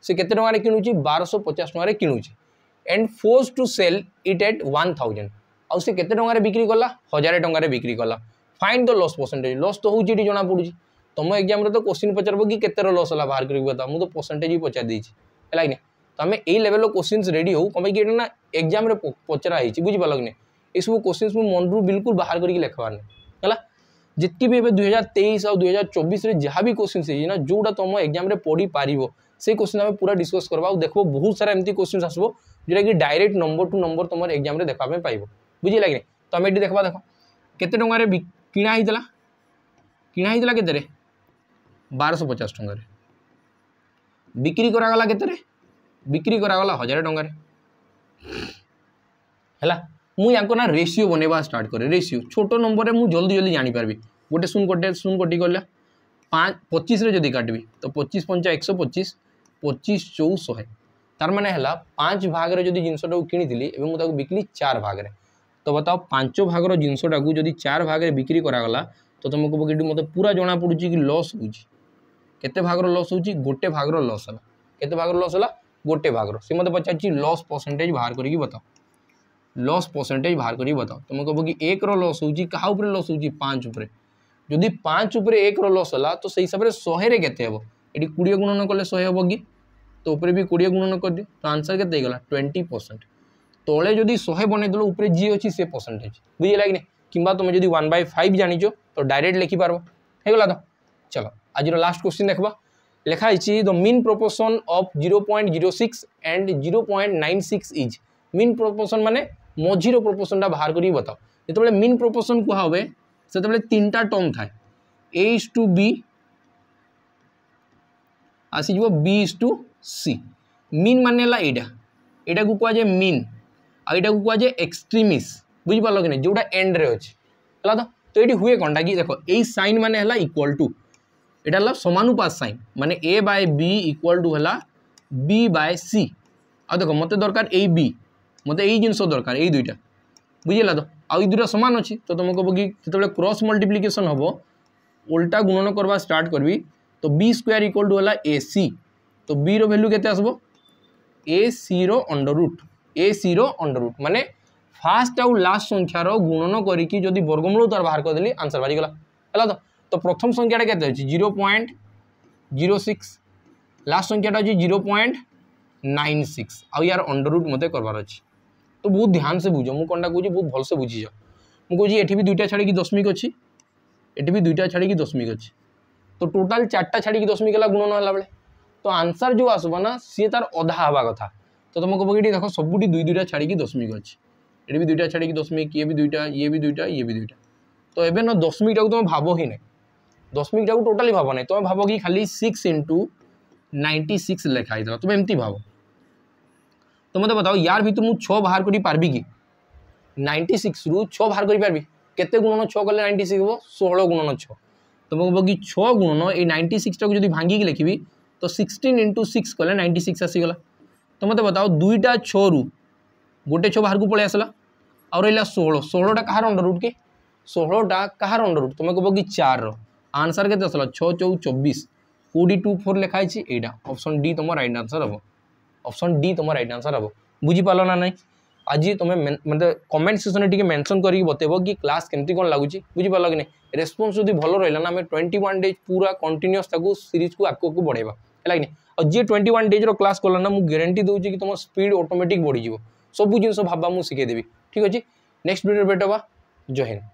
से कत टकर किणुच्ची बारश पचास टकर किणुच्चे and forced to sell it at one thousand आउ से कत टकर बिक्री कला हजार टकर बिक्री कला फाइंड द लस परसेंटेज लस तो हूँ ये जना पड़ी तुम एक्जाम तो क्वेश्चन पचार कि कतर लस होगा बाहर करता मुझे तो परसेंटेज ही पचार देगी है कि नहीं आम यही लेवल क्वेश्चन रेडी हो कम यहाँ एक्जाम पचरा हो बुझिपाल कि सब क्वेश्चन मो मन रू बिल्कुल बाहर करके नहीं है जितकी भी दुई हजार तेईस आ दुई हजार चौबीस जहाँ भी क्वेश्चन होना जोटा तुम एक्जाम पढ़ी पार से क्वेश्चन आम पूरा डिस्कस करवा और देखो बहुत सारा एमती क्वेश्चन आसो जोटा कि डायरेक्ट नंबर टू नंबर तुम एक्जाम देखापी पाइब बुझे लगे तो आम ये देखा देख के टकर किणा किणा के बारश पचास टकर बिक्री करागला के बिक्री करागला हजार टकर मुझे ना रेसीो बनवा स्टार्ट कै रेसीो छोट नंबर में मुझे जल्दी जल्दी जापरि गोटे शून गोटे शून कटी गल पचीस जदि काटवि तो पचिश पंचा एक सौ पचिस पचिश चौ शहे तार मैंने पाँच भाग रि जिनसा किणी कि बिकली चार भाग में तो बताओ पांच भाग रिनसटा जदि चार भाग में बिक्री करागला तो तुमको कि मतलब पूरा जमापड़ी कि लस होते भाग लस हो गोटे भाग लस है केत भाग लस है गोटे भाग रही मतलब पचार लस परसेंटेज बाहर करके बताओ लस परसेंटेज बाहर करके बताओ तुम तो कह कि एक रस हो क्या लस हो पाँच जदि पाँच उपर एक रस होगा तो से हिसाब से शहे के कोड़े गुणन कले शहे हे कि तो उपरे भी कोड़े गुणन करदे तो आंसर के ट्वेंटी परसेंट तले जदि शहे बनईदेल उपरे जी अच्छी से परसेंटेज बुझेगा कि नहीं तुम जब वन बै फाइव जाच तो डायरेक्ट लिखिपार होगा तो चलो आज लास्ट क्वेश्चन देखा লেখা হয়েছে the mean proportion of zero point zero six and zero point nine six is mean proportion মানে মঝির প্রপোর্শনটা বাহার করি বতাও যেতবে মিন প্রপোর্শন কুহা হবে সেতবে তিনটা টর্ম থাকে এ ইস টু বি আসিযোগ B is to C mean মানে হল এইটা এটা কুহযায় মিন আর এটা কুহযায় এক্সট্রিমিস বুঝিপার কি না যেটা এন্ডরে অছে হল তো তো এটি হুয়ে কোনটা কি দেখো এই সাইন মানে হল ইকুয়াল টু এটা হল সমানুপাত সাইন মানে A by B equal to হল বি বাই সি ଆଉ ଦେଖ ମୋତେ ଦରକାର ଏଇ ବି ମୋତେ ଏଇ ଜିନିଷ ଦରକାର ଏଇ ଦୁଇଟା ବୁଝିଲା ତ ଆଉ ଏଇ ଦୁଇଟା ସମାନ ଅଛି ତ ତୁମେ କହିବ କି ଯେତେବେଳେ କ୍ରସ୍ ମଲ୍ଟିପ୍ଲିକେସନ୍ ହେବ ଓଲଟା ଗୁଣନ କରିବା ଷ୍ଟାର୍ଟ କରିବି ତ ବି ସ୍କୋୟାର ଇକ୍ୱାଲ୍ ଟୁ ହେଲା ଏ ସି ତ ବିର ଭ୍ୟାଲ୍ୟୁ କେତେ ଆସିବ ଏ ସିର ଅଣ୍ଡର ରୁଟ୍ ଏ ସିର ଅଣ୍ଡର ରୁଟ୍ ମାନେ ଫାର୍ଷ୍ଟ ଆଉ ଲାଷ୍ଟ ସଂଖ୍ୟାର ଗୁଣନ କରିକି ଯଦି ବର୍ଗମୂଳ ତାର ବାହାର କରିଦେଲି ଆନ୍ସର୍ ବାହାରିଗଲା ହେଲା ତ তো প্রথম সংখ্যাটা কত হচ্ছে zero point zero six last সংখ্যাটা হচ্ছে জিরো পয়েন্ট নাইন সিক্স আউ ইয়ার অন্ডর রুট মতো করবার আছে তো বহু ধ্যান সে বুঝ মু কোনটা কুচি বহু ভালসে বুঝিছ মু কুচি এটি বি দুইটা ছাড়ি দশমিক অছি এটি বি দুইটা ছাড়ি দশমিক অছি তো টোটাল চারটা ছাড়ি দশমিক হল গুণ নহলা বেড়ে তো আনসার যে আসব না সি তার অধা হওয়া কথা তো তোমাকে কব কি দেখো সবুটি দুই দুইটা ছাড়ি দশমিক অছি এটি বি দুইটা ছাড়ি দশমিক ইয়ে বি দুইটা ইয়ে বি দুইটা ইয়ে বি দুইটা তো এবে না দশমিকটাকে তুমি ভাব হি নাই दशमिक जाक टोटाली भाव ना तुम्हें तो भाव कि खाली सिक्स इंटु नाइंटी सिक्स लेखाही तुम एमती भाव तो मत तो तो बताओ यार भी तो मुझ छः बाहर करी पारि कि नाइंटी सिक्स रु छ बाहर करी कत गुणन छः कले नाइंटी सिक्स हो षोह गुणन छ तुम कह कि छ गुणन ये नाइंटी सिक्स टाक जब भांगिकी लिखी तो सिक्सटीन इंटु सिक्स कले नाइंटी सिक्स आसगला तो मत बताओ दुईटा छु गोटे छ बाहर को पलि आसला आ रहा षोह षोहटा कहार अंडर रुट कि षोहटा कहार अंडर रुट तुम्हें कह कि चार আনসার কেতে আসলো ছ চৌ চব্বিশ কোটি টু ফোর লেখা হয়েছে এইটা অপশন ডি তোমার রাইট আনসার হব অপশন ডি তোমার রাইট আনসার হব বুঝিপাল না নাই আজ তুমি মানে কমেন্ট সেকশনে টিকি মেনশন করি বতাইব কি ক্লাস কেমতি কোণ লাগুচি বুঝিপাল কি না রেসপন্স যদি ভালো রহলা না আমি টোয়েন্টি ওয়ান ডেজ পুরা কন্টিনিউস তাকে সিরিজ কু আগকু বড়াইবা ହେଲା କି ଆଉ ଯିଏ ଟ୍ୱେଣ୍ଟି ୱାନ୍ ଡେଜ୍ର କ୍ଲାସ୍ କଲା ନା ମୁଁ ଗ୍ୟାରେଣ୍ଟି ଦେଉଛି କି ତୁମ ସ୍ପିଡ୍ ଅଟୋମେଟିକ୍ ବଢ଼ିଯିବ ସବୁ ଜିନିଷ ଭାବା ମୁଁ ଶିଖେଇଦେବି ଠିକ୍ ଅଛି ନେକ୍ସଟ ଭିଡ଼ିଓରେ ଭେଟ ହେବା ଜୟ ହିନ୍ଦ